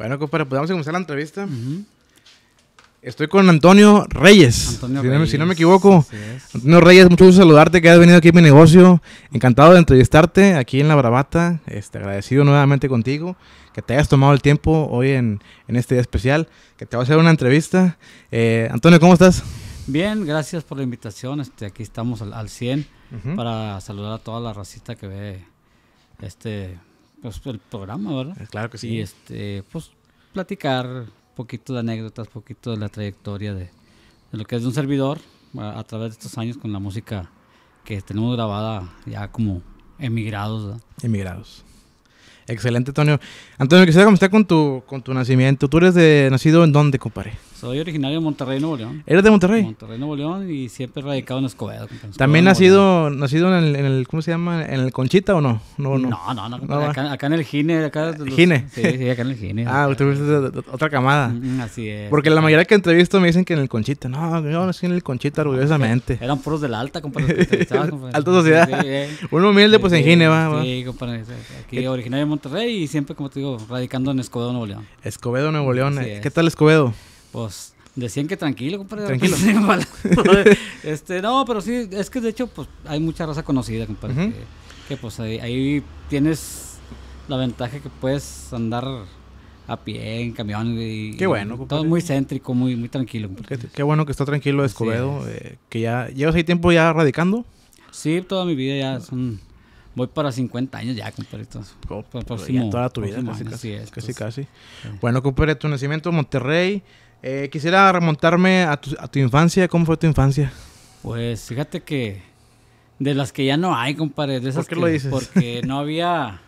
Bueno, compadre, pues comenzar la entrevista. Estoy con Antonio Reyes. Antonio si, Reyes. No, me equivoco. Antonio Reyes, mucho gusto saludarte, que has venido aquí a mi negocio. Encantado de entrevistarte aquí en La Bravata. Este, agradecido nuevamente contigo, que te hayas tomado el tiempo hoy en, este especial, que te va a hacer una entrevista. Eh, Antonio, ¿cómo estás? Bien, gracias por la invitación. Este, aquí estamos al, 100 para saludar a toda la racista que ve este pues, el programa, ¿verdad? Eh, claro que sí. Y este, pues platicar poquito de anécdotas, poquito de la trayectoria de, lo que es de un servidor a, través de estos años con la música que tenemos grabada ya como emigrados. Emigrados. Excelente, Antonio. Antonio, quisiera comenzar con tu, con tu nacimiento. ¿Tú eres de, nacido en dónde, compadre? Soy originario de Monterrey, Nuevo León. ¿Eres de Monterrey? Monterrey, Nuevo León y siempre radicado en Escobedo. ¿También nacido, nacido en el, en, el, ¿cómo se llama? ¿En el Conchita o no? No, no, no. no, acá, en el Gine. Acá ¿Gine? Sí, sí, acá en el Gine. ah, usted es otra camada. Mm, mm, así es. Porque la mayoría que entrevisto me dicen que en el Conchita. No, yo nací en el Conchita orgullosamente. Eran puros de la alta, compadre. alta sociedad. Sí, Uno humilde, pues en Gine, va. Sí, compadre. Aquí originario de Monterrey y siempre, como te digo, radicando en Escobedo, Nuevo León. Escobedo, Nuevo León. ¿Qué tal Escobedo? Pues decían que tranquilo, compadre. Tranquilo. este, no, pero sí, es que de hecho, pues hay mucha raza conocida, compadre. que, pues ahí, tienes la ventaja que puedes andar a pie, en camión. Y, qué bueno, Todo muy céntrico, muy, muy tranquilo, Qué, bueno que está tranquilo Escobedo. Eh, que ya llevas ahí tiempo ya radicando. Sí, toda mi vida ya Voy para 50 años ya, compadre. Oh, pues, toda tu vida, casi, casi, pues. Bueno, compadre, tu nacimiento en Monterrey, eh, quisiera remontarme a tu, infancia. ¿Cómo fue tu infancia? Pues fíjate que de las que ya no hay, compadre. De esas ¿Por qué lo dices? Porque no había,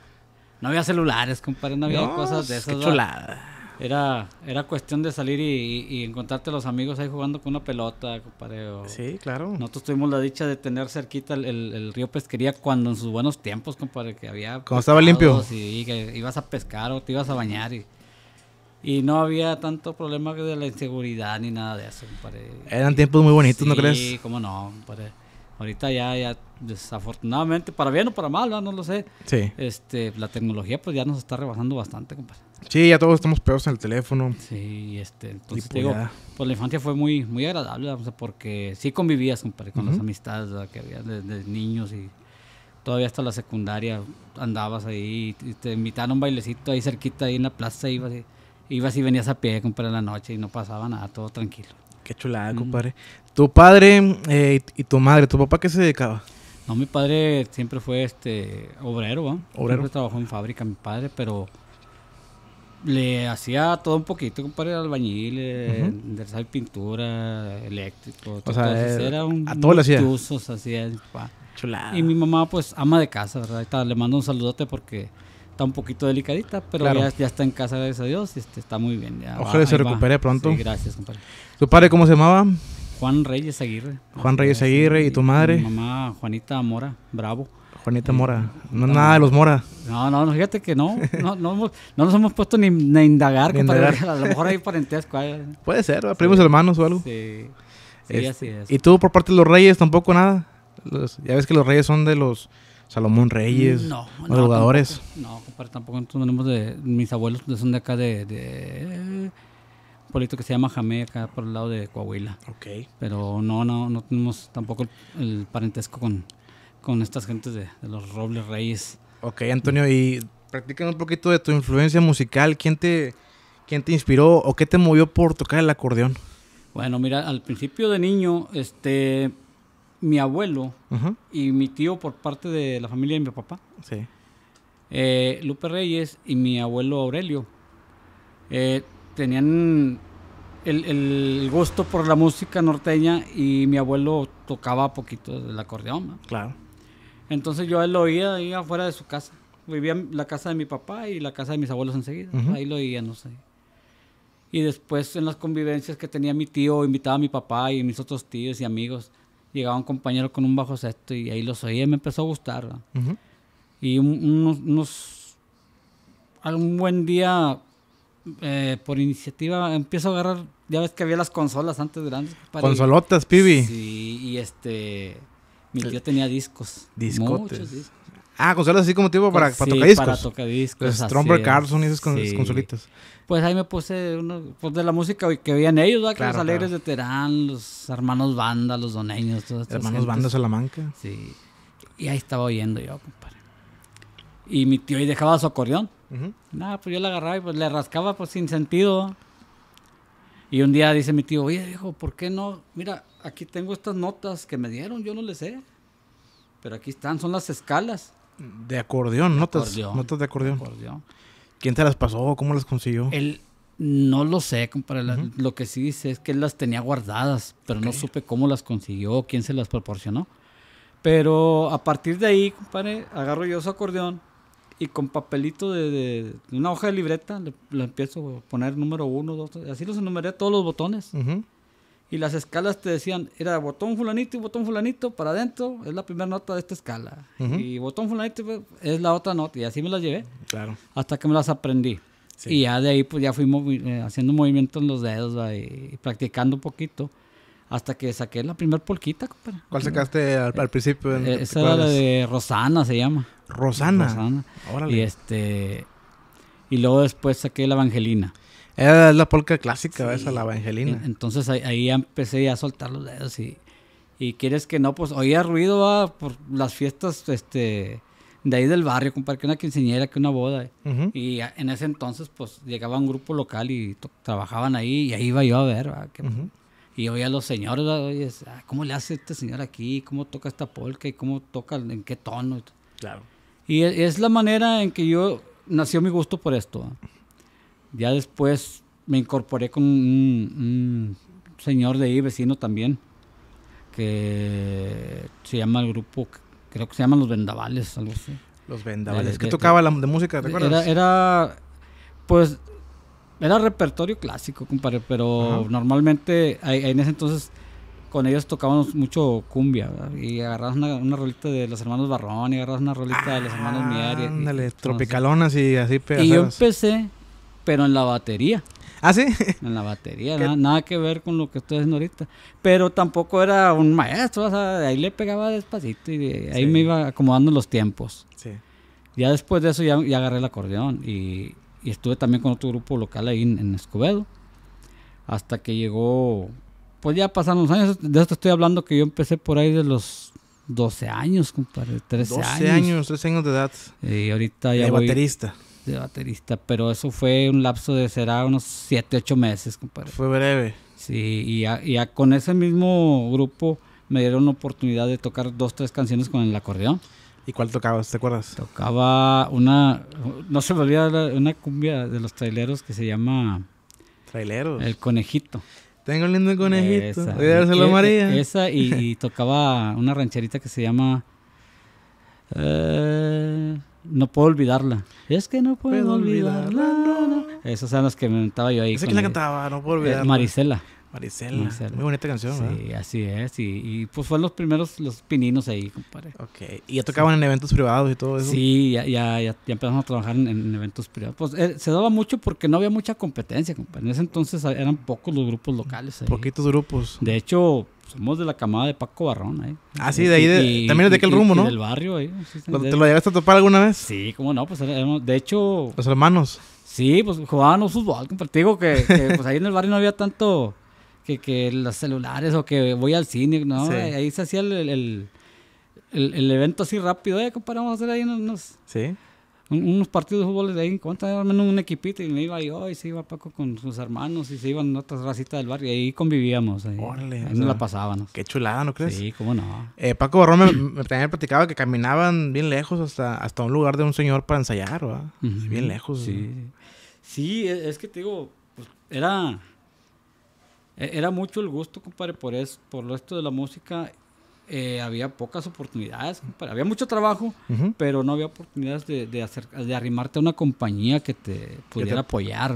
no había celulares, compadre. No había cosas de esas. Qué chulada. Era, era cuestión de salir y, encontrarte los amigos ahí jugando con una pelota, compadre. Sí, claro. Nosotros tuvimos la dicha de tener cerquita el, río Pesquería cuando en sus buenos tiempos, compadre, que había... Cuando estaba limpio. Y, que ibas a pescar o te ibas a bañar y y no había tanto problema de la inseguridad ni nada de eso. Compadre. Eran tiempos muy bonitos, ¿no crees? Sí, cómo no, compadre. Ahorita ya, ya, desafortunadamente, para bien o para mal, ¿no? lo sé. Sí. Este, la tecnología pues ya nos está rebasando bastante, compadre. Sí, ya todos estamos pegados en el teléfono. Sí, este, entonces digo, pues pues, la infancia fue muy, muy agradable, porque sí convivías, compadre, con las amistades que había desde niños y todavía hasta la secundaria andabas ahí y te invitaron a un bailecito ahí cerquita, ahí en la plaza, ibas y ibas y venías a pie, compadre, en la noche y no pasaba nada, todo tranquilo. Qué chulada, compadre. Tu padre eh, y tu madre, ¿tu papá qué se dedicaba? No, mi padre siempre fue este obrero, ¿no? Obrero. Siempre trabajó en fábrica, mi padre, pero le hacía todo un poquito, compadre, albañil, enderezar pintura, eléctrico. O sea, eh, era un, a todo le hacía. Chulada. Y mi mamá, pues, ama de casa, ¿verdad? le mando un saludote porque está un poquito delicadita, pero ya, está en casa, gracias a Dios, este, está muy bien. Ojalá se recupere pronto. gracias, compadre. ¿Tu padre cómo se llamaba? Juan Reyes Aguirre. Juan Reyes Aguirre, ¿y tu madre? mamá, Juanita Mora, bravo. Juanita Mora. No nada de los Mora. No, no, fíjate que no. No, nos hemos puesto ni, ni a indagar, compadre. A lo mejor hay parentesco. Puede ser, primos hermanos o algo. Sí. sí es, ¿Y tú por parte de los Reyes tampoco nada? ya ves que los Reyes son de los Salomón Reyes, los jugadores. no, compadre, tampoco nosotros de. Mis abuelos son de acá de. de un pueblito que se llama Jamé, acá por el lado de Coahuila. Ok. Pero no, no, no tenemos tampoco el, parentesco con, con estas gentes de, los Robles Reyes. Ok, Antonio, y practican un poquito de tu influencia musical. ¿Quién te, quién te inspiró o qué te movió por tocar el acordeón? Bueno, mira, al principio de niño, este, mi abuelo y mi tío por parte de la familia de mi papá. Sí. Eh, Lupe Reyes y mi abuelo Aurelio eh, tenían el, gusto por la música norteña y mi abuelo tocaba poquito el acordeón. Claro. Entonces yo él lo oía ahí afuera de su casa. Vivía en la casa de mi papá y la casa de mis abuelos enseguida. Ahí lo oía, no sé. Y después en las convivencias que tenía mi tío, invitaba a mi papá y mis otros tíos y amigos llegaba un compañero con un bajo sexto y ahí los oía y me empezó a gustar. Y unos, algún buen día, eh, por iniciativa, empiezo a agarrar, ya ves que había las consolas antes grandes. Consolotas, pibi. Sí, y este, mi tío tenía discos. Discotes. Muchos discos. Ah, consolas así como tipo para, para sí, Para tocadiscos. Los Stromberg Carlson y esas consolitas pues ahí me puse uno, pues de la música que veían ellos, ¿verdad? los Alegres de Terán, los hermanos Banda, los doneños, todas estas Hermanos Banda Salamanca. Sí. Y ahí estaba oyendo yo, compadre. Y mi tío ahí dejaba su acordeón. Nada, pues yo le agarraba y pues le rascaba pues sin sentido. Y un día dice mi tío, oye, hijo, ¿por qué no? Mira, aquí tengo estas notas que me dieron, yo no les sé. Pero aquí están, son las escalas. De acordeón, notas, notas de De acordeón. ¿Quién te las pasó? ¿Cómo las consiguió? Él, no lo sé, compadre. Lo que sí dice es que él las tenía guardadas, pero no supe cómo las consiguió, quién se las proporcionó. Pero a partir de ahí, compadre, agarro yo su acordeón y con papelito de, una hoja de libreta le, empiezo a poner número uno, dos, así los enumeré todos los botones y las escalas te decían, era botón fulanito y botón fulanito para adentro, es la primera nota de esta escala. Y botón fulanito es la otra nota. Y así me las llevé. Claro. Hasta que me las aprendí. Y ya de ahí pues ya fui eh, haciendo movimientos en los dedos y practicando un poquito. Hasta que saqué la primer polquita, ¿Cuál sacaste al, principio? Eh, esa era la de Rosana, se llama. ¿Rosana? Rosana. Y, este, y luego después saqué la Evangelina. Es la polca clásica, esa, la evangelina. Entonces ahí, ahí, empecé a soltar los dedos y, y quieres que no, pues oía ruido por las fiestas este, de ahí del barrio, compadre, que una quinceñera, que una boda. Y en ese entonces, pues llegaba un grupo local y trabajaban ahí y ahí iba yo a ver. Pues, y oía a los señores, ah, ¿cómo le hace este señor aquí? ¿Cómo toca esta polca? ¿Y cómo toca? ¿En qué tono? Claro. Y es la manera en que yo nació mi gusto por esto. Ya después me incorporé con un, señor de ahí, vecino también, que se llama el grupo, creo que se llaman Los Vendavales, algo así. Los Vendavales. que tocaba de, la de música, recuerdas? Era, era, pues, era repertorio clásico, compadre, pero normalmente en ese entonces con ellos tocábamos mucho cumbia, Y agarrabas una, una, rolita de los hermanos Barrón y agarrabas una rolita de los hermanos Mier. Ándale, tropicalonas y así pero Y yo empecé pero en la batería. ¿Ah, sí? En la batería, nada, que ver con lo que estoy haciendo ahorita. Pero tampoco era un maestro, o sea, ahí le pegaba despacito y ahí me iba acomodando los tiempos. Sí. Ya después de eso ya, agarré el acordeón y, estuve también con otro grupo local ahí en, Escobedo. Hasta que llegó, pues ya pasaron los años, de esto estoy hablando que yo empecé por ahí de los 12 años, compadre, 13 años. 12 años, 13 años de edad. Y ahorita ya... De baterista de baterista, pero eso fue un lapso de será unos 7, 8 meses, compadre. Fue breve. Sí, y ya, con ese mismo grupo me dieron la oportunidad de tocar dos, tres canciones con el acordeón. ¿Y cuál tocabas? ¿Te acuerdas? Tocaba una, no se me olvida, una cumbia de los traileros que se llama... Traileros. El conejito. Tengo un lindo conejito. Esa, Voy a e, e, María. Esa y, y, tocaba una rancherita que se llama... Eh, no puedo olvidarla. Es que no puedo, olvidarla. olvidarla Esas eran las que me cantaba yo ahí. Esa que la cantaba, no puedo eh, olvidarla. Maricela. Maricela. Muy bonita canción, ¿verdad? Sí, así es. Y, y, pues fueron los primeros, los pininos ahí, compadre. Ok. ¿Y ya tocaban en eventos privados y todo eso? Sí, ya, ya, empezamos a trabajar en, eventos privados. Pues eh, se daba mucho porque no había mucha competencia, compadre. En ese entonces eran pocos los grupos locales. Poquitos grupos. De hecho, somos de la camada de Paco Barrón, ahí. Ah, sí, de ahí, de, también es de aquel rumbo, ¿no? del barrio, ahí. ¿Te lo llegaste a topar alguna vez? Sí, cómo no, pues de hecho... Los hermanos. Sí, pues jugábamos fútbol, compadre. Te digo que, pues, ahí en el barrio no había tanto que, los celulares o que voy al cine, ¿no? Ahí se hacía el, evento así rápido, eh, compadre, vamos a hacer ahí unos... unos partidos de fútbol de ahí en contra, al menos un equipito, y me iba yo, y se iba Paco con sus hermanos, y se iban otras racitas del barrio, y ahí convivíamos. Ahí, ahí nos la pasábamos. Qué chulada, ¿no crees? Sí, cómo no. Eh, Paco Barrón me, tenía platicaba que caminaban bien lejos hasta, hasta un lugar de un señor para ensayar, ¿verdad? Bien lejos. Sí. sí, e, es que te digo, pues, era e-, era mucho el gusto, compadre, por eso, por lo esto de la música. Eh, había pocas oportunidades, compadre. Había mucho trabajo, pero no había oportunidades de, de, de arrimarte a una compañía que te pudiera apoyar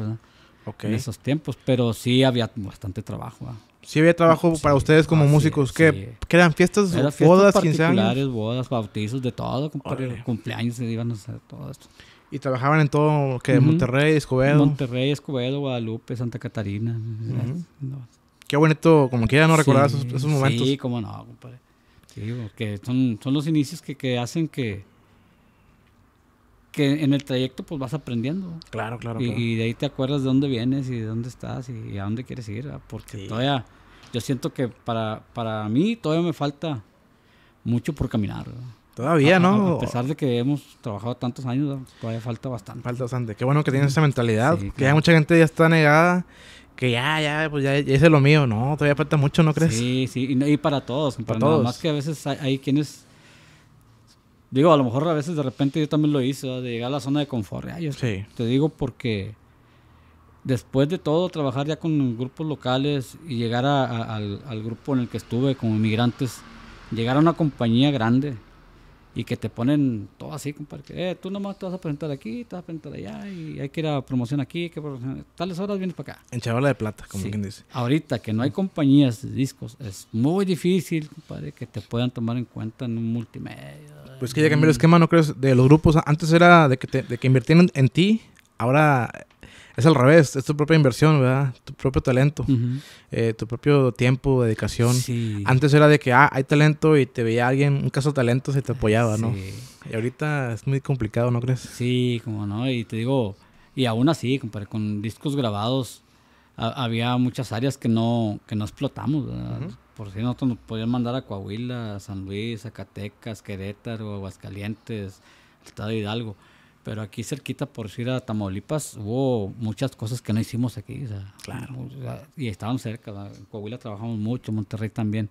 en esos tiempos. Pero sí había bastante trabajo. Sí había trabajo para ustedes como ah, músicos. que eran? ¿Fiestas, bodas, 15 bodas, bautizos, de todo, compadre. Cumpleaños, se iban a hacer todo esto. Y trabajaban en todo, que Monterrey, Escobedo. Monterrey, Escobedo, Guadalupe, Santa Catarina. Qué bonito, como que ya ¿no? recordaba esos, momentos. Sí, cómo no, compadre. Sí, porque son, los inicios que, hacen que, que en el trayecto pues vas aprendiendo. Claro, claro. Y, claro. y de ahí te acuerdas de dónde vienes y de dónde estás y, a dónde quieres ir. Porque todavía, yo siento que para, para mí todavía me falta mucho por caminar. Todavía, ¿no? A pesar de que hemos trabajado tantos años, todavía falta bastante. Falta bastante. Qué bueno que tienes esa mentalidad. Que ya mucha gente ya está negada. Que ya, ya, pues ya, es lo mío. No, todavía falta mucho, ¿no crees? Sí, sí. Y, para todos. Para, todos. más que a veces hay, quienes... Digo, a lo mejor a veces de repente yo también lo hice, de llegar a la zona de confort. sí. Te digo porque después de todo, trabajar ya con grupos locales y llegar al, grupo en el que estuve con inmigrantes, llegar a una compañía grande y que te ponen todo así, compadre. Que, eh, tú nomás te vas a presentar aquí, te vas a presentar allá, y hay que ir a promoción aquí, que promoción, tales horas vienes para acá. En chavala de plata, como quien dice. Ahorita que no hay compañías de discos, es muy difícil, compadre, que te puedan tomar en cuenta en un multimedia. Pues que ya cambió el esquema, ¿no crees? De los grupos, antes era de que, te, de que en ti, ahora es al revés, es tu propia inversión, ¿verdad? Tu propio talento, eh, tu propio tiempo, dedicación. Antes era de que, ah, hay talento y te veía alguien, un caso de talento, se te apoyaba, ¿no? Y ahorita es muy complicado, ¿no crees? Sí, como no, y te digo, y aún así, con discos grabados había muchas áreas que no, que no explotamos, Por si nosotros nos podían mandar a Coahuila, San Luis, Zacatecas, Querétaro, Aguascalientes, Estado de Hidalgo pero aquí cerquita, por decir a Tamaulipas, hubo muchas cosas que no hicimos aquí. claro. y estaban cerca. en Coahuila trabajamos mucho, Monterrey también.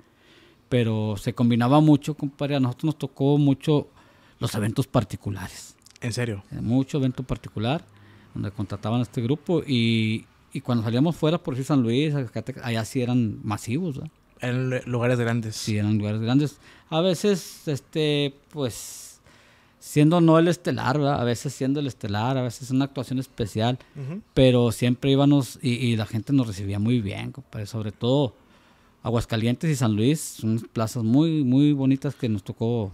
Pero se combinaba mucho, compadre. A nosotros nos tocó mucho los eventos particulares. ¿En serio? Eh, mucho evento particular, donde contrataban a este grupo. Y, y cuando salíamos fuera, por decir San Luis, allá sí eran masivos. Eran lugares grandes. Sí, eran lugares grandes. A veces, este, pues siendo no el estelar, a veces siendo el estelar, a veces una actuación especial, pero siempre íbamos y, la gente nos recibía muy bien, sobre todo Aguascalientes y San Luis, son plazas muy, muy bonitas que nos tocó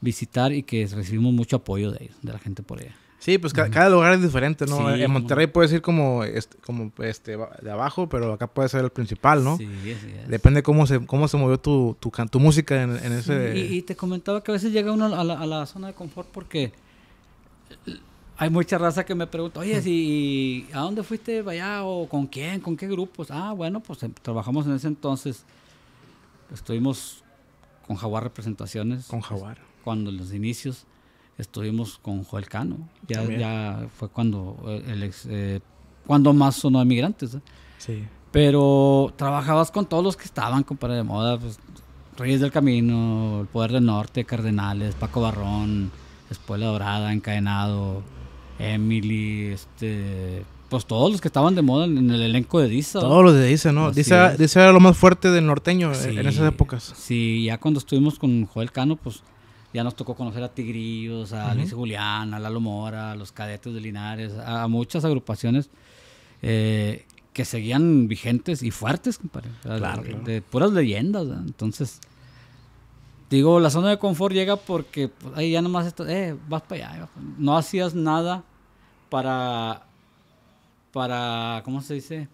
visitar y que recibimos mucho apoyo de de la gente por allá. Sí, pues cada lugar es diferente, ¿no? en Monterrey puedes ir como como este de abajo, pero acá puede ser el principal, ¿no? Sí, sí. sí. Depende cómo se cómo se movió tu, tu, música en, ese... y, te comentaba que a veces llega uno a la, a la zona de confort porque hay mucha raza que me pregunta, oye, si, ¿a dónde fuiste allá? ¿O con quién? ¿Con qué grupos? Ah, bueno, pues em, trabajamos en ese entonces. Estuvimos con Jaguar Representaciones. Con Jaguar. Cuando los inicios estuvimos con Joel Cano. Ya, fue cuando eh, el eh, cuando más sonó de migrantes. ¿eh? Sí. Pero trabajabas con todos los que estaban, para de moda. Pues, Reyes del Camino, El Poder del Norte, Cardenales, Paco Barrón, Espuela Dorada, Encadenado, Emily, este. Pues todos los que estaban de moda en el elenco de Disa. Todos los de Disa, ¿no? Disa, Disa, era lo más fuerte del norteño en esas épocas. Sí, ya cuando estuvimos con Joel Cano, pues ya nos tocó conocer a Tigrillos, a Luis Julián, a Lalo Mora, a los cadetes de Linares, a, muchas agrupaciones eh, que seguían vigentes y fuertes, compadre. Claro, de, puras leyendas. Entonces, digo, la zona de confort llega porque pues, ahí ya nomás estás... eh, vas para allá. No hacías nada para, para, ¿cómo se dice?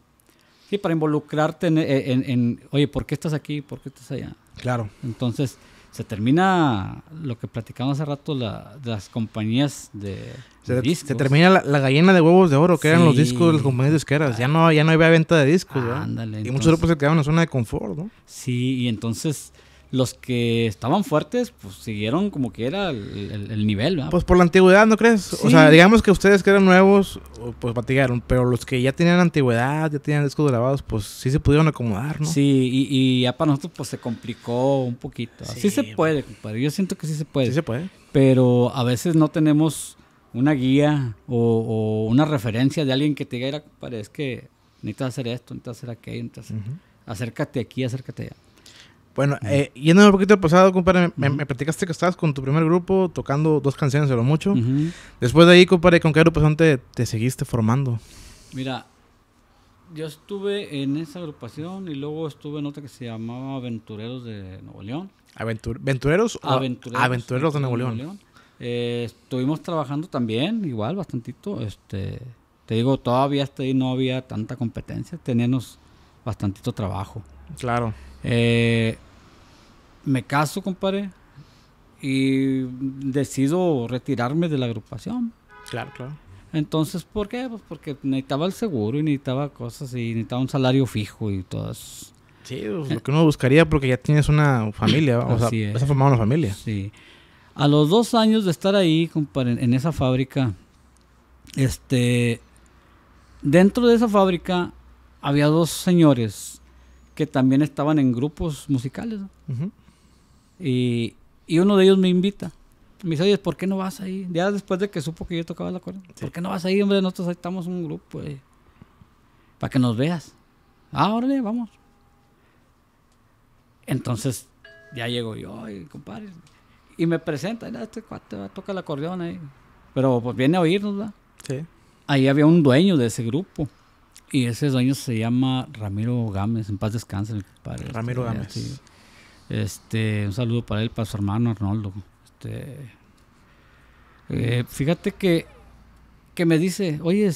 Sí, para involucrarte en, oye, ¿por qué estás aquí? ¿Por qué estás allá? Claro. Entonces, se termina lo que platicamos hace rato de las compañías de, se, discos. Se termina la, gallina de huevos de oro que eran los discos de las compañías disqueras. Ya no, ya no había venta de discos. ¿verdad? ándale, y muchos grupos se quedaban en la zona de confort, ¿no? Sí, y entonces los que estaban fuertes, pues siguieron como que era el, nivel, ¿verdad? Pues por la antigüedad, ¿no crees? O sea, digamos que ustedes que eran nuevos, pues batigaron, pero los que ya tenían antigüedad, ya tenían discos grabados, pues sí se pudieron acomodar, ¿no? Sí, y, ya para nosotros pues se complicó un poquito. Sí, se puede, compadre, yo siento que sí se puede. Sí se puede. Pero a veces no tenemos una guía o, una referencia de alguien que te diga, compadre, es que necesitas hacer esto, necesitas hacer aquello, necesitas... hacer... Acércate aquí, acércate allá. Bueno, mm. eh, yéndome un poquito al pasado, compadre, me, platicaste que estabas con tu primer grupo tocando dos canciones de lo mucho. Después de ahí, compadre, ¿con qué agrupación te, te seguiste formando? Mira, yo estuve en esa agrupación y luego estuve en otra que se llamaba Aventureros de Nuevo León. Aventureros, Aventureros de Nuevo León? Eh, estuvimos trabajando también, igual, bastantito. Este, te digo, todavía hasta ahí no había tanta competencia, teníamos bastantito trabajo. Claro. Eh, me caso, compadre, y decido retirarme de la agrupación. Claro, claro. Entonces, ¿por qué? Pues porque necesitaba el seguro y necesitaba cosas y necesitaba un salario fijo y todas. Sí, pues, eh. lo que uno buscaría porque ya tienes una familia, o sea, esa has formado una familia. Sí. A los dos años de estar ahí, compadre, en esa fábrica, este, dentro de esa fábrica había dos señores que también estaban en grupos musicales. y, y, uno de ellos me invita. Me dice, oye, ¿por qué no vas ahí? Ya después de que supo que yo tocaba la acordeón ¿Por qué no vas ahí, hombre? Nosotros estamos un grupo. Eh, para que nos veas. Ah, órale, vamos. Entonces, ya llego yo, y, compadre. Y me presenta, este cuate va, toca el acordeón ahí. Pero pues viene a oírnos, ¿verdad? Sí. Ahí había un dueño de ese grupo y ese dueño se llama Ramiro Gámez, en paz descanse el padre. Este Ramiro Gámez. Este, un saludo para él, para su hermano Arnoldo. Este, eh, fíjate que, que me dice, oye,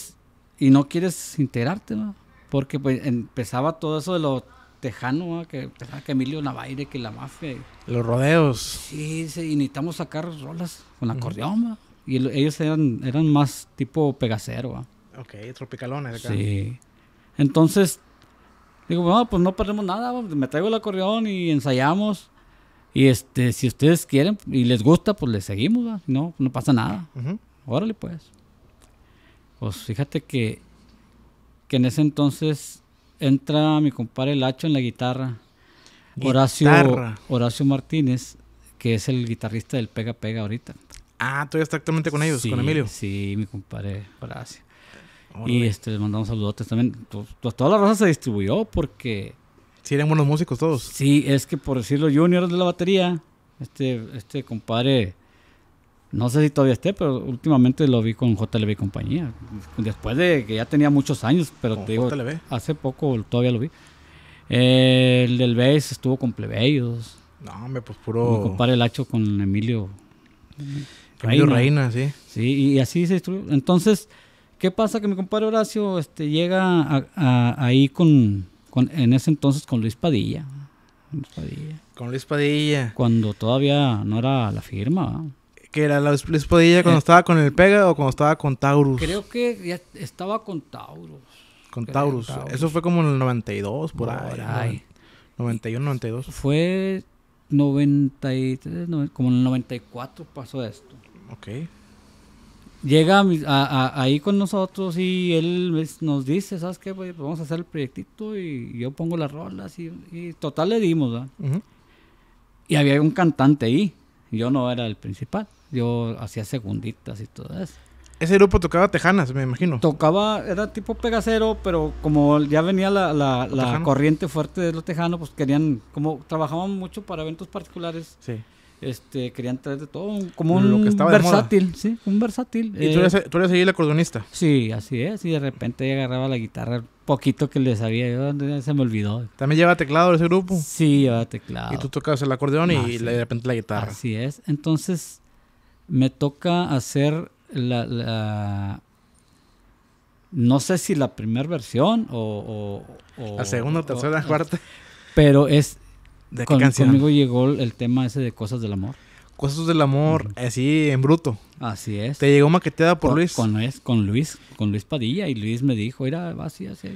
y no quieres integrarte, ¿no? Porque pues, empezaba todo eso de lo tejano, ¿no? que, ah, que Emilio Navaire, que la mafia. Los rodeos. Sí, sí, y necesitamos sacar rolas con acordeón, Y ellos eran, eran más tipo pegacero, ¿no? Ok, tropicalones acá. Sí. Entonces, digo, bueno, pues no perdemos nada, me traigo el acordeón y ensayamos. Y este, si ustedes quieren y les gusta, pues les seguimos, no, no pasa nada. Órale, pues. Pues fíjate que, que en ese entonces entra mi compadre Lacho en la guitarra. Horacio, Martínez, que es el guitarrista del Pega Pega ahorita. Ah, ya exactamente actualmente con ellos, con Emilio. Sí, mi compadre Horacio. Y este, les mandamos saludotes también. Toda la raza se distribuyó porque... Sí, eran buenos músicos todos. Sí, es que por decirlo, Junior de la batería, este, este compadre, no sé si todavía esté, pero últimamente lo vi con JLB y compañía. Después de que ya tenía muchos años, pero te digo, JLB. hace poco todavía lo vi. Eh, el del bass estuvo con plebeyos. No, me pues puro. Mi compadre Lacho con Emilio. Emilio Reina sí. Sí, y así se distribuyó. Entonces, ¿Qué pasa? Que mi compadre Horacio este, llega ahí con, en ese entonces con Luis Padilla. Con Luis Padilla. Cuando todavía no era la firma. ¿Que era Luis, Padilla cuando eh. estaba con el Pega o cuando estaba con Taurus? Creo que ya estaba con Taurus. Con Taurus. Eso fue como en el 92, por, ahora ahí. 91, 92. Fue 93, como en el 94 pasó esto. Ok llega ahí con nosotros y él nos dice, ¿sabes qué, Vamos a hacer el proyectito y yo pongo las rolas y, total le dimos, Y había un cantante ahí, yo no era el principal, yo hacía segunditas y todo eso. Ese grupo tocaba tejanas, me imagino. Tocaba, era tipo pegacero, pero como ya venía la, la corriente fuerte de los tejanos, pues querían, como trabajaban mucho para eventos particulares, sí. Este, querían traer de todo, como un Lo que versátil, sí, un versátil. ¿Y tú, eres, eh, ahí el acordeonista? Sí, así es, y de repente agarraba la guitarra, poquito que le sabía, se me olvidó. ¿También lleva teclado ese grupo? Sí, lleva teclado. Y tú tocabas el acordeón y ah, de repente la guitarra. Así es, entonces me toca hacer la, no sé si la primera versión o, La segunda, tercera, cuarta. Pero es ¿De canción? Conmigo llegó el tema ese de Cosas del Amor. Cosas del Amor, así eh, en bruto. Así es. Te llegó maqueteada por, Luis. Con, es, con Luis, con Luis Padilla. Y Luis me dijo, era así, así,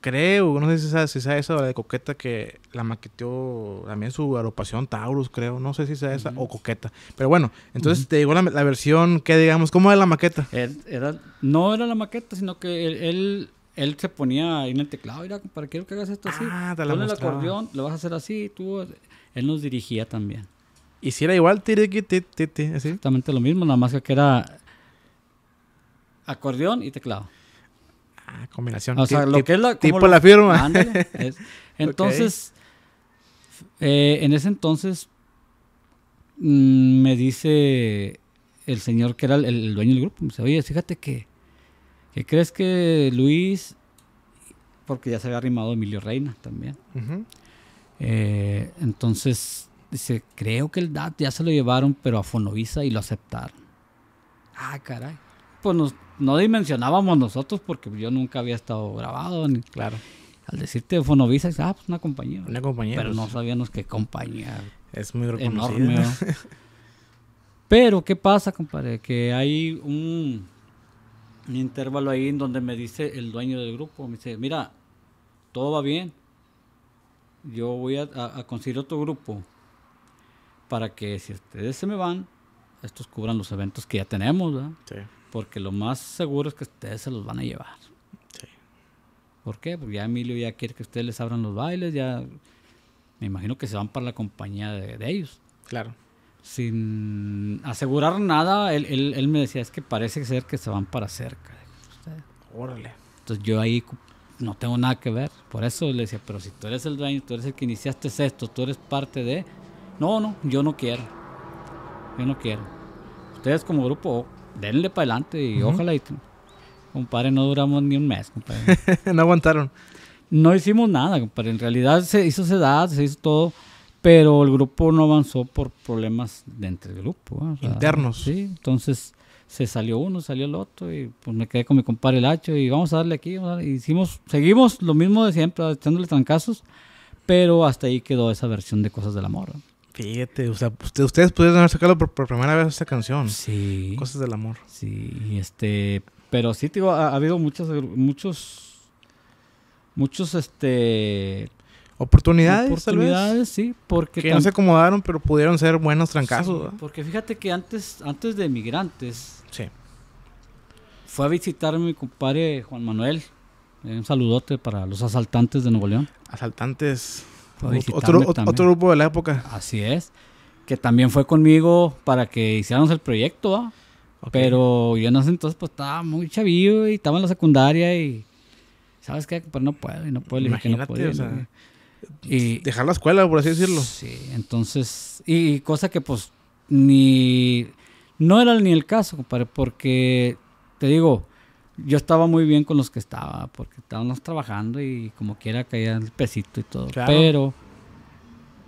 Creo, no sé si sea, si sea esa de Coqueta que la maqueteó también su agrupación Taurus, creo. No sé si sea esa o Coqueta. Pero bueno, entonces te llegó la, versión que digamos, ¿cómo era la maqueta? no era la maqueta, sino que él él se ponía en el teclado, era para quiero que hagas esto así. Ah, la Ponle el acordeón, lo vas a hacer así, tú. Él nos dirigía también. Y si era igual, tire, tire, así. Exactamente lo mismo, nada más que era acordeón y teclado. Ah, combinación. O sea, lo que es la... Tipo la firma. Entonces, eh, en ese entonces, mm, me dice el señor que era el, el dueño del grupo, me dice, oye, fíjate que crees que Luis, porque ya se había arrimado Emilio Reina también? Eh, entonces dice, creo que el DAT ya se lo llevaron, pero a Fonovisa y lo aceptaron. Ah, caray. Pues no dimensionábamos nosotros porque yo nunca había estado grabado. claro. Al decirte Fonovisa, ah, pues una compañía. Una compañía. Pero no pues. sabíamos qué compañía. Es muy reconocida. Enorme. pero, ¿qué pasa, compadre? Que hay un un intervalo ahí en donde me dice el dueño del grupo, me dice, mira, todo va bien, yo voy a, conseguir otro grupo para que si ustedes se me van, estos cubran los eventos que ya tenemos, Porque lo más seguro es que ustedes se los van a llevar. ¿Por qué? Porque ya Emilio ya quiere que ustedes les abran los bailes, ya me imagino que se van para la compañía de ellos. Claro sin asegurar nada, él, él, me decía, es que parece ser que se van para cerca. Órale. Entonces yo ahí no tengo nada que ver. Por eso le decía, pero si tú eres el dueño, tú eres el que iniciaste esto, tú eres parte de... No, no, yo no quiero. Yo no quiero. Ustedes como grupo, denle para adelante y ojalá y... Compadre, no duramos ni un mes, compadre. no aguantaron. No hicimos nada, compadre. En realidad se hizo sedad, se hizo todo pero el grupo no avanzó por problemas dentro del grupo. ¿eh? Internos. Sí, entonces se salió uno, salió el otro y pues me quedé con mi compadre Lacho y vamos a darle aquí, hicimos, seguimos lo mismo de siempre, echándole trancazos, pero hasta ahí quedó esa versión de Cosas del Amor. Fíjate, o sea, pues, ustedes pudieron haber sacado por, primera vez esta canción. Sí. Cosas del Amor. Sí, este, pero sí, digo, ha, habido muchas, muchos, muchos, este, Oportunidades, tal sí, porque que no se acomodaron, pero pudieron ser buenos trancazos. porque fíjate que antes antes de migrantes, sí. Fue a visitar a mi compadre Juan Manuel. Un saludote para los asaltantes de Nuevo León. Asaltantes. Otro, grupo de la época. Así es. Que también fue conmigo para que hiciéramos el proyecto, Pero yo en ese entonces pues estaba muy chavío y estaba en la secundaria y... ¿Sabes qué? Pues no puedo y no puedo. Imagínate, Dejar la escuela, por así decirlo. Sí, entonces, y, cosa que pues ni, no era ni el caso, compadre, porque te digo, yo estaba muy bien con los que estaba, porque estábamos trabajando y como quiera caía el pesito y todo, pero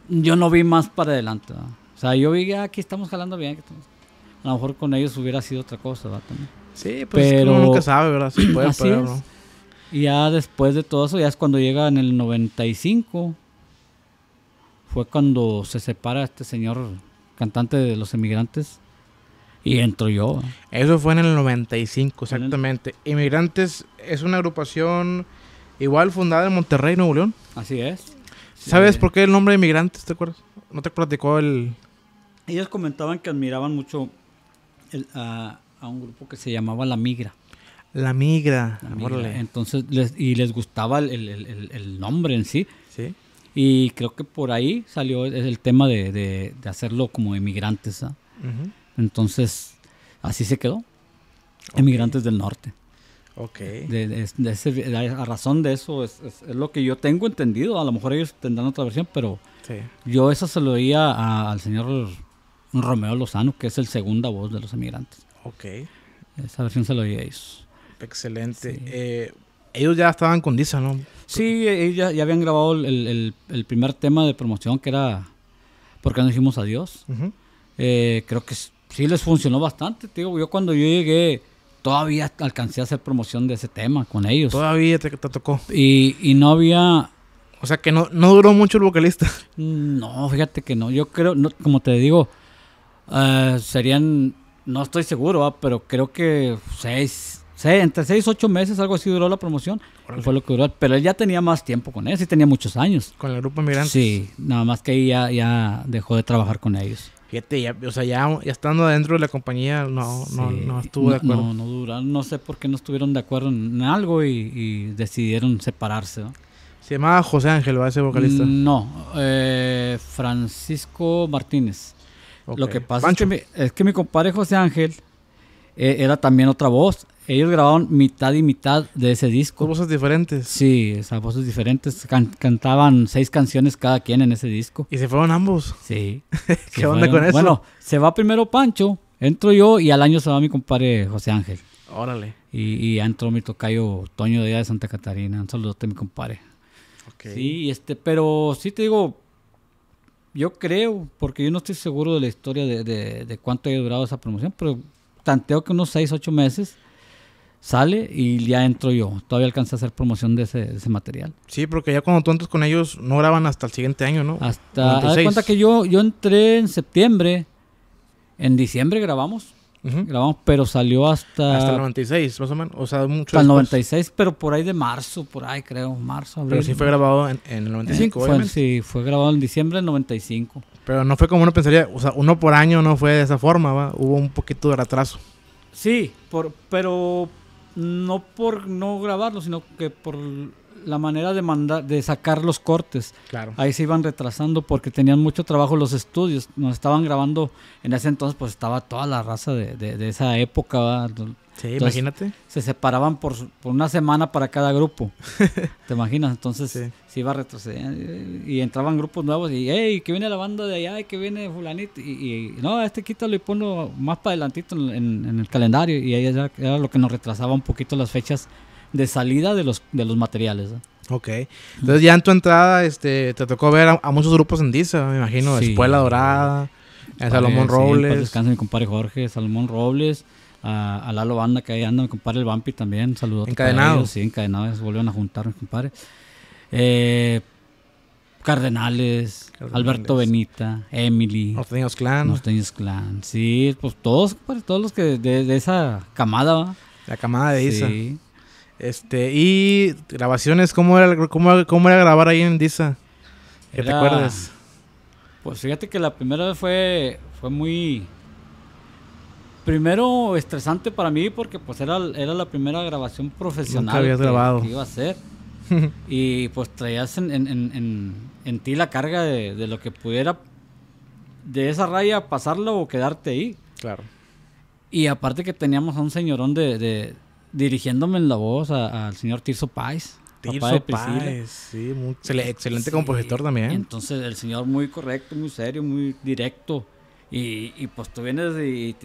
yo no vi más para adelante, o sea, yo vi que ah, aquí estamos jalando bien, a lo mejor con ellos hubiera sido otra cosa, ¿verdad? Sí, pues pero... uno nunca sabe, ¿verdad? puede, Y ya después de todo eso, ya es cuando llega en el 95, fue cuando se separa este señor cantante de Los Emigrantes y entro yo. Eso fue en el 95, exactamente. Inmigrantes es una agrupación igual fundada en Monterrey, Nuevo León. Así es. ¿Sabes por qué el nombre de Inmigrantes? ¿Te acuerdas? ¿No te platicó el...? Ellos comentaban que admiraban mucho a un grupo que se llamaba La Migra. La migra. Entonces, y les gustaba el, nombre en sí. Sí. Y creo que por ahí salió el tema de, hacerlo como emigrantes. ¿ah? Entonces, así se quedó. Emigrantes del norte. Ok. De, a razón de eso es, lo que yo tengo entendido. A lo mejor ellos tendrán otra versión, pero yo eso se lo oía al señor Romeo Lozano, que es el segunda voz de los emigrantes. Ok. Esa versión se lo oía a ellos. Excelente. Eh, ellos ya estaban con Disa, ¿no? Sí, ellos ya, habían grabado el, primer tema de promoción que era porque qué no dijimos adiós? Eh, creo que sí les funcionó bastante. Te digo, yo cuando yo llegué todavía alcancé a hacer promoción de ese tema con ellos. Todavía te, tocó. Y, no había... O sea que no, duró mucho el vocalista. Mm, no, fíjate que no. Yo creo, como te digo, eh, serían, no estoy seguro, pero creo que seis, entre 6, 8 meses, algo así duró la promoción. Fue lo que duró. Pero él ya tenía más tiempo con él, sí tenía muchos años. ¿Con el grupo Migrantes? Sí, nada más que ahí ya, dejó de trabajar con ellos. Fíjate, ya, o sea, ya, estando adentro de la compañía, no, no, no estuvo de acuerdo. No, no duraron, no sé por qué no estuvieron de acuerdo en algo y, decidieron separarse. Se llamaba José Ángel, ¿va ese vocalista? Mm, no, eh, Francisco Martínez. Lo que pasa es que, mi, compadre José Ángel eh, era también otra voz ellos grabaron mitad y mitad de ese disco. voces diferentes. Sí, esas voces diferentes. cantaban seis canciones cada quien en ese disco. ¿Y se fueron ambos? Sí. ¿Qué onda con eso? Bueno, se va primero Pancho, entro yo y al año se va mi compadre José Ángel. Órale. Y, y entró mi tocayo Toño de de Santa Catarina. Un saludote, mi compadre. Okay. Sí, este, pero sí te digo, yo creo, porque yo no estoy seguro de la historia de, cuánto haya durado esa promoción, pero tanteo que unos seis, ocho meses sale y ya entro yo. Todavía alcancé a hacer promoción de ese, material. Sí, porque ya cuando tú entras con ellos no graban hasta el siguiente año, ¿no? Hasta... das cuenta que yo, yo entré en septiembre, en diciembre grabamos. Grabamos, pero salió hasta... Hasta el 96, más o menos. O sea, mucho Hasta el 96, pero por ahí de marzo, por ahí creo, marzo, abril. Pero sí fue grabado en, el 95, sí, fue grabado en diciembre del 95. Pero no fue como uno pensaría, o sea, uno por año no fue de esa forma, Hubo un poquito de retraso. Sí, pero no por no grabarlo, sino que por la manera de mandar, de sacar los cortes. Claro. Ahí se iban retrasando porque tenían mucho trabajo los estudios. Nos estaban grabando, en ese entonces pues estaba toda la raza de, de, de esa época, Sí, imagínate. Se separaban por, una semana para cada grupo. ¿Te imaginas? Entonces se iba retrocediendo y entraban grupos nuevos y, hey, que viene la banda de allá, que viene fulanito. Y, no, este quítalo y ponlo más para adelantito en, el calendario. Y ahí ya era lo que nos retrasaba un poquito las fechas de salida de los, de los materiales. Ok. Entonces ya en tu entrada este, te tocó ver a, muchos grupos en Disa, me imagino. Escuela Dorada, eh, Salomón Robles. descansa mi compadre Jorge, Salomón Robles a, a Lalo Banda, que ahí anda mi compadre el Vampi también, saludos. Encadenados. Sí, encadenados, volvieron a juntar mi compadre eh, Cardenales, Alberto Benita, Emily. Norteños Clan. Clan, sí, pues todos, todos los que de, esa camada, La camada de Isa. Este, y grabaciones, ¿cómo era, cómo, era grabar ahí en Isa? ¿Qué te acuerdas? Pues fíjate que la primera vez fue, fue muy, primero estresante para mí porque pues era, era la primera grabación profesional que, grabado. iba a hacer. y pues traías en, ti la carga de, lo que pudiera de esa raya pasarlo o quedarte ahí. Claro. Y aparte que teníamos a un señorón de, dirigiéndome en la voz al señor Tirso Pais. Tirso Pais, sí, excelente compositor también. Entonces el señor muy correcto, muy serio, muy directo. Y, y pues tú vienes y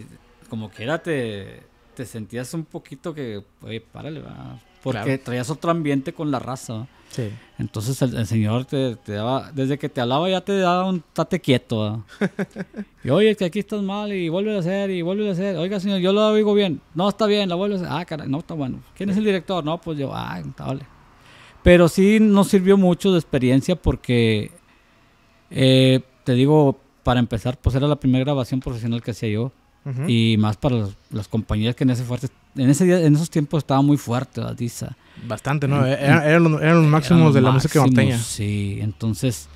como quiera, te, sentías un poquito que, oye, párale, va. Porque traías otro ambiente con la raza. Sí. Entonces el, Señor te, daba, desde que te hablaba ya te daba un tate quieto. y oye, que aquí estás mal y vuelve a hacer y vuelve a hacer. Oiga, señor, yo lo digo bien. No, está bien, la vuelve a hacer. Ah, caray, no, está bueno. ¿Quién es el director? No, pues yo, ah, vale. Pero sí nos sirvió mucho de experiencia porque, eh, te digo, para empezar, pues era la primera grabación profesional que hacía yo. Y más para las compañías que en ese fuerte en ese en esos tiempos estaba muy fuerte la tiza. Bastante, ¿no? Eh, eran, los, máximos de la música norteña. Sí, entonces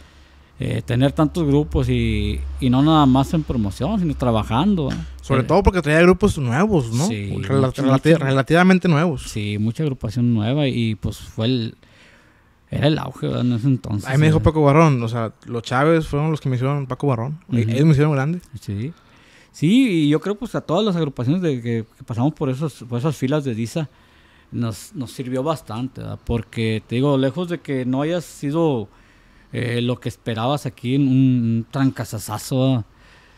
eh, tener tantos grupos y, y, no nada más en promoción, sino trabajando. Sobre eh, todo porque traía grupos nuevos, ¿no? Sí, relativamente nuevos. Sí, mucha agrupación nueva y pues fue el... Era el auge, En ese entonces. Ahí me dijo Paco Barrón, o sea, los Chávez fueron los que me hicieron Paco Barrón. Ellos me hicieron grande. Sí. Sí, y yo creo pues a todas las agrupaciones de que, pasamos por, esos, esas filas de DISA nos, nos sirvió bastante, ¿verdad? porque te digo, lejos de que no hayas sido eh, lo que esperabas aquí, en un trancazazazo,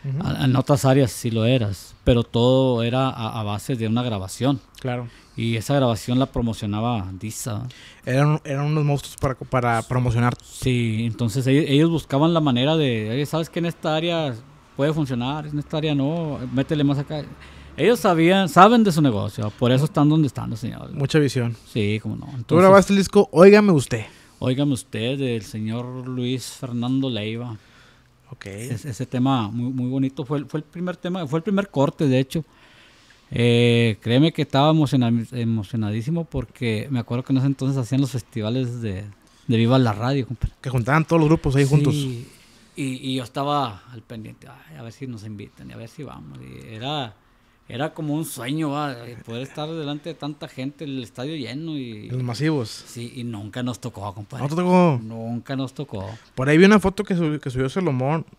en otras áreas sí lo eras, pero todo era a, base de una grabación. Claro. Y esa grabación la promocionaba Disa. Eran, eran unos monstruos para, para promocionar. Sí, entonces e, ellos, buscaban la manera de, ¿sabes que En esta área puede funcionar, en esta área no, métele más acá. Ellos sabían, saben de su negocio, por eso están donde están los señores. Mucha visión. Sí, como no. Tú grabaste el disco Óigame Usted. Óigame Usted, del señor Luis Fernando Leiva. Ok. ese tema muy, muy bonito, fue, fue el primer tema, fue el primer corte, de hecho. Eh, créeme que estaba emocionadísimo porque me acuerdo que en ese entonces hacían los festivales de, de Viva la Radio, Que juntaban todos los grupos ahí juntos. Y, yo estaba al pendiente, a ver si nos invitan y a ver si vamos. era, era como un sueño poder estar delante de tanta gente, el estadio lleno y... Los masivos. Sí, y nunca nos tocó, compadre. ¿No Nunca nos tocó. Por ahí vi una foto que, subió, que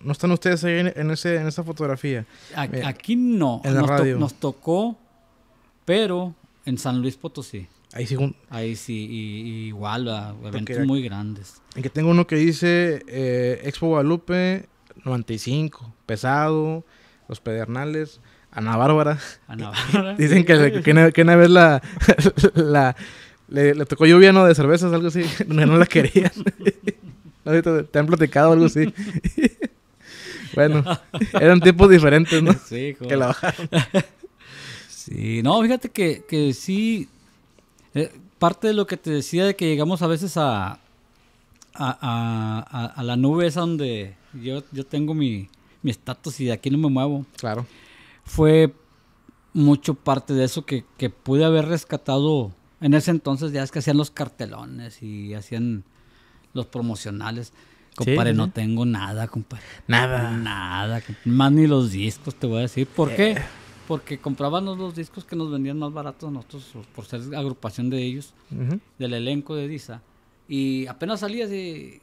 ¿No están ustedes ahí en, ese, en esa fotografía? Eh, aquí, no. En la nos tocó, pero en San Luis Potosí. Ahí sí. Ahí sí, y, igual, eventos muy grandes. En que tengo uno que dice eh, Expo Guadalupe 95, pesado, Los Pedernales, Ana Bárbara. Ana Bárbara. Dicen que, que, una, vez la, le, tocó lluvia, ¿no? De cervezas, algo así. No, no la querían. ¿Te, han platicado algo así. bueno, eran tiempos diferentes, ¿no? Sí, joder. Que la bajaron. Sí, no, fíjate que, que sí, eh, parte de lo que te decía de que llegamos a veces a, a, a, la nube esa donde yo, tengo mi estatus y de aquí no me muevo. Claro. Fue mucho parte de eso que, pude haber rescatado. En ese entonces ya es que hacían los cartelones y hacían los promocionales. Compadre, no tengo nada, compadre. Nada. Nada. Más ni los discos, te voy a decir. ¿Por eh, qué? porque comprábamos los discos que nos vendían más baratos nosotros por ser agrupación de ellos, del elenco de Disa. Y apenas salía así.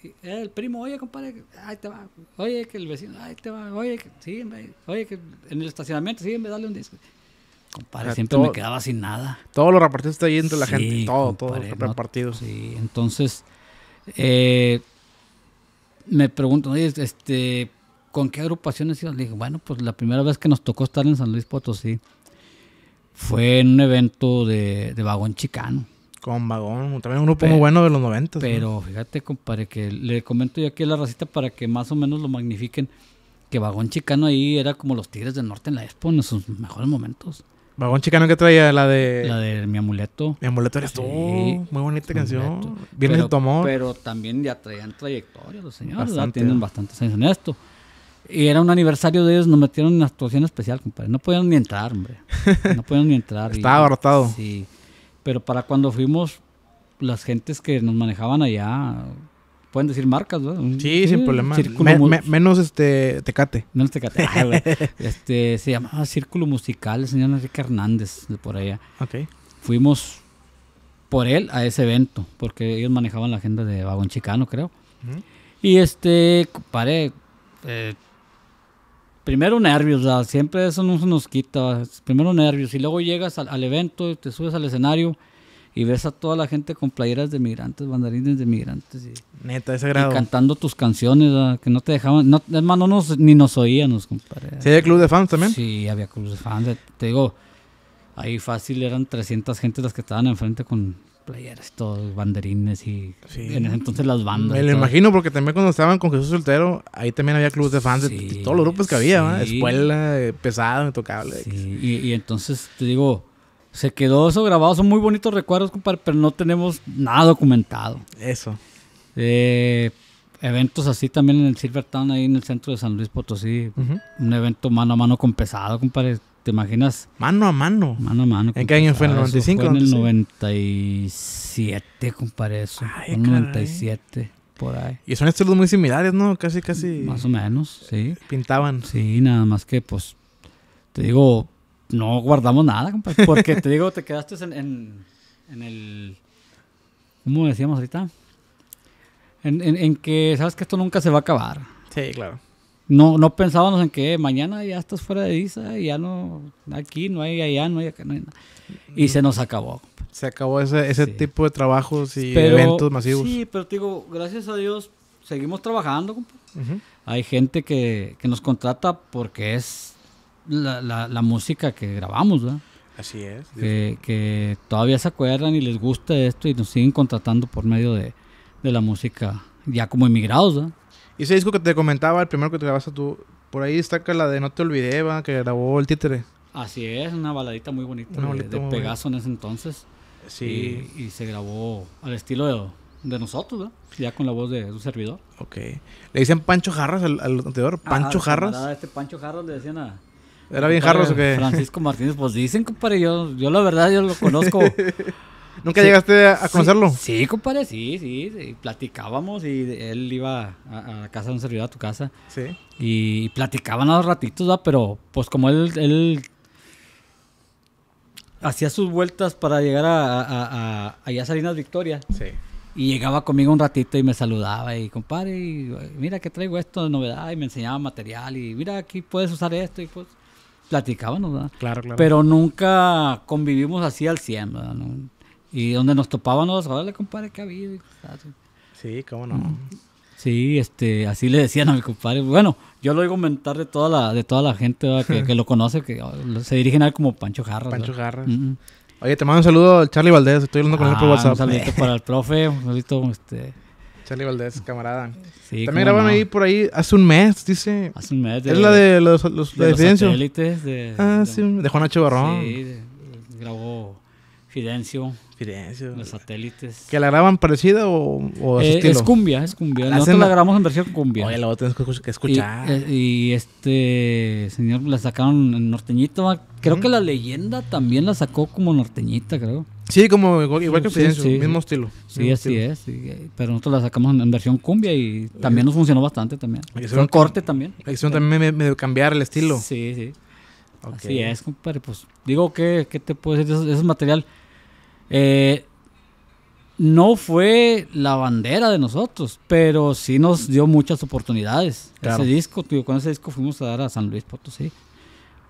Eh, el primo, oye, compadre, ahí te va. Oye, que el vecino, ahí te va. Oye, que, sí, oye, que en el estacionamiento, sí, me dale un disco. Compadre, ah, siempre me quedaba sin nada. Todos repartidos repartidos ahí entre la gente, todo, todos todo repartidos sí, entonces, eh, me pregunto, oye, este, ¿con qué agrupaciones y bueno, pues la primera vez que nos tocó estar en San Luis Potosí fue en un evento de, de vagón chicano. Con vagón, también un grupo muy bueno de los 90. Pero fíjate, compadre, que le comento yo aquí la racita para que más o menos lo magnifiquen. Que Vagón Chicano ahí era como los Tigres del Norte en la Expo en sus mejores momentos. Vagón Chicano que traía la de. La de Mi Amuleto. Mi Amuleto eres sí, Muy bonita canción. Vienes de tu amor. Pero también ya traían trayectoria los señores. Bastante. Tienen bastante sensación en esto. Y era un aniversario de ellos, nos metieron en actuación especial, compadre. No podían ni entrar, hombre. No podían ni entrar. Estaba abarrotado. Sí. Pero para cuando fuimos, las gentes que nos manejaban allá, pueden decir marcas, ¿verdad? Sí, sin problema. menos este Tecate. Menos Tecate. Ah, este, se llamaba Círculo Musical, el señor Enrique Hernández, de por allá. Ok. Fuimos por él a ese evento, porque ellos manejaban la agenda de Vagón Chicano, creo. Y este, compadre... eh, primero nervios, siempre eso no se nos quita, primero nervios, y luego llegas al, evento, te subes al escenario y ves a toda la gente con playeras de migrantes, bandarines de migrantes. Y, Neta, ese grado. cantando tus canciones, que no te dejaban, no, es más, no nos, ni nos oíamos, compadre. ¿Sí había club de fans también? Sí, había club de fans, eh, te digo, ahí fácil eran 300 gente las que estaban enfrente con y todos banderines y entonces las bandas. Me lo imagino porque también cuando estaban con Jesús Soltero, ahí también había clubes de fans de todos los grupos que había, escuela, eh, pesado, intocable. Y, y, entonces te digo, se quedó eso grabado, son muy bonitos recuerdos, compadre, pero no tenemos nada documentado. Eso. Eh, eventos así también en el Silver Town, ahí en el centro de San Luis Potosí, un evento mano a mano con pesado, compadre imaginas? Mano a mano. Mano a mano. ¿En qué año fue? ¿En el 95? en el 97, compadre. Eso. 97, por ahí. Y son estilos muy similares, ¿no? Casi, casi. Más o menos, sí. Pintaban. Sí, nada más que, pues, te digo, no guardamos nada, compadre. Porque te digo, te quedaste en, en, el. ¿Cómo decíamos ahorita? En, en que sabes que esto nunca se va a acabar. Sí, claro no, no pensábamos en que eh, mañana ya estás fuera de visa, ya no, aquí no hay, allá no hay, acá no hay nada. Y se nos acabó. Se acabó ese, tipo de trabajos y eventos masivos. Sí, pero digo, gracias a Dios seguimos trabajando. Hay gente que, nos contrata porque es la, música que grabamos, ¿verdad? Así es. Que, todavía se acuerdan y les gusta esto y nos siguen contratando por medio de, de la música ya como emigrados, ¿verdad? Y ese disco que te comentaba, el primero que te grabaste tú, por ahí destaca la de No te olvidé, que grabó el títere. Así es, una baladita muy bonita de, Pegaso en ese entonces. Sí. Y, se grabó al estilo de, nosotros, ¿no? Ya con la voz de su servidor. Ok. Le dicen Pancho Jarras al, anterior. Pancho Jarras. este Pancho Jarras le decían a. ¿Era bien Jarras o Francisco Martínez, pues dicen, compadre, yo, yo la verdad, yo lo conozco. ¿Nunca llegaste a conocerlo? Sí, compadre, sí, sí, Platicábamos y él iba a, casa de un servidor, a tu casa. Sí. Y platicaban a los ratitos, ¿verdad? Pero pues como él, él hacía sus vueltas para llegar a, a, a, Salinas Victoria. Sí. Y llegaba conmigo un ratito y me saludaba y compadre, mira que traigo esto de novedad y me enseñaba material y mira aquí puedes usar esto y pues platicábamos, ¿verdad? Claro, claro. Pero nunca convivimos así al 100, ¿verdad? Y donde nos topábamos, órale, compadre, ¿qué ha habido? Sí, cómo no. Mm. Sí, este, así le decían a mi compadre. Bueno, yo lo oigo comentar de toda la, de toda la gente que, que, lo conoce, que oh, se dirigen a él como Pancho Jarras. Pancho ¿verdad? Oye, te mando un saludo al Charlie Valdés, estoy hablando con él ah, por WhatsApp. Un saludito para el profe, un saludito, este. Charlie Valdés, camarada. Sí, También grabaron ahí por ahí hace un mes, dice. Hace un mes. es la de los, los, de, de, ah, de, Juan Barrón. Sí, grabó. Fidencio. Fidencio. Los satélites. ¿Que la graban parecida o, o eh, Es cumbia, es cumbia. Nosotros la... grabamos en versión cumbia. Oye, la otra que escuchar. Eh, y, este señor la sacaron en norteñito. Creo que la leyenda también la sacó como norteñita, creo. Sí, como igual, que Fidencio, mismo estilo. Sí, así es. Eh, pero nosotros la sacamos en, versión cumbia y también nos funcionó bastante también. Fue un corte también. La también cambiar el estilo. Sí, sí. Así es, compadre. Pues digo que, ¿qué te puedo decir? ese es material eh, no fue la bandera de nosotros, pero sí nos dio muchas oportunidades. Ese disco, con ese disco fuimos a dar a San Luis Potosí.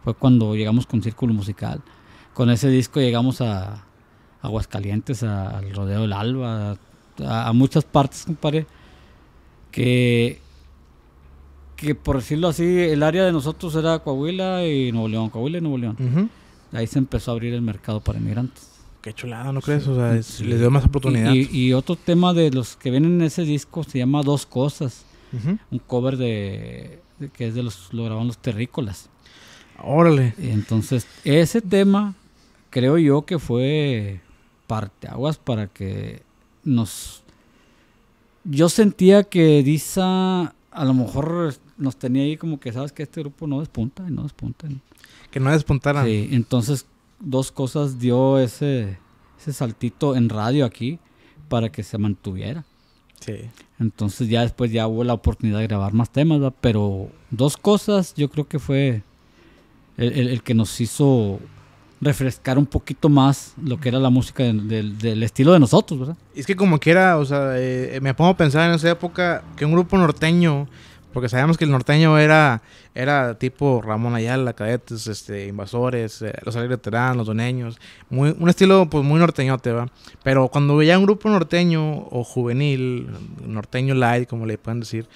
Fue cuando llegamos con Círculo Musical. Con ese disco llegamos a, Aguascalientes, al Rodeo del Alba, a, muchas partes, compadre. Que, que por decirlo así, el área de nosotros era Coahuila y Nuevo León, Coahuila y Nuevo León. Ahí se empezó a abrir el mercado para inmigrantes qué chulada, ¿no crees? o sea, les dio más oportunidad. Y, otro tema de los que vienen en ese disco se llama Dos Cosas. Un cover de, que es de los, lo grabaron los terrícolas. Órale. entonces, ese tema creo yo que fue parteaguas para que nos... Yo sentía que Disa a lo mejor nos tenía ahí como que, ¿sabes que Este grupo no despunta, y no despunta. Que no despuntara. Sí, entonces dos cosas dio ese, ese saltito en radio aquí para que se mantuviera. Sí. Entonces ya después ya hubo la oportunidad de grabar más temas, pero dos cosas yo creo que fue el, que nos hizo refrescar un poquito más lo que era la música del estilo de nosotros, ¿verdad? Es que como quiera, o sea, eh, me pongo a pensar en esa época que un grupo norteño porque sabemos que el norteño era, era tipo Ramón Ayala, cadetes, este, invasores, eh, los alegres terán, los doneños. Muy, un estilo pues muy norteñote, ¿va? Pero cuando veía un grupo norteño o juvenil, norteño light, como le pueden decir,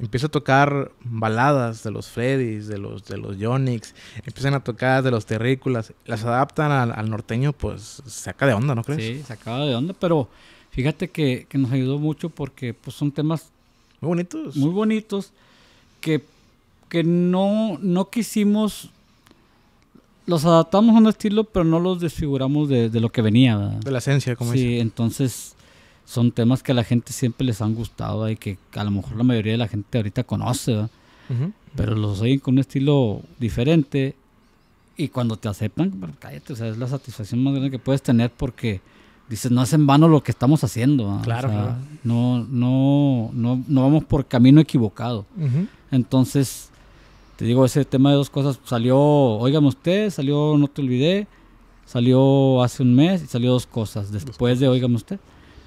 empieza a tocar baladas de los Freddys, de los, de los empiezan a tocar de los Terrículas, las adaptan al, norteño, pues saca de onda, ¿no crees? Sí, acaba de onda, pero fíjate que, que nos ayudó mucho porque pues son temas bonitos. Muy bonitos. Que, que no, no quisimos. Los adaptamos a un estilo, pero no los desfiguramos de, lo que venía. De la esencia, como Sí, entonces son temas que a la gente siempre les han gustado y que a lo mejor la mayoría de la gente ahorita conoce, ¿verdad? pero los oyen con un estilo diferente y cuando te aceptan, cállate, o sea, es la satisfacción más grande que puedes tener porque dices, no es en vano lo que estamos haciendo. Claro, No, no, no, no, vamos por camino equivocado. Entonces, te digo, ese tema de dos cosas salió, óigame usted, salió No Te Olvidé, salió hace un mes y salió dos cosas después de óigame usted.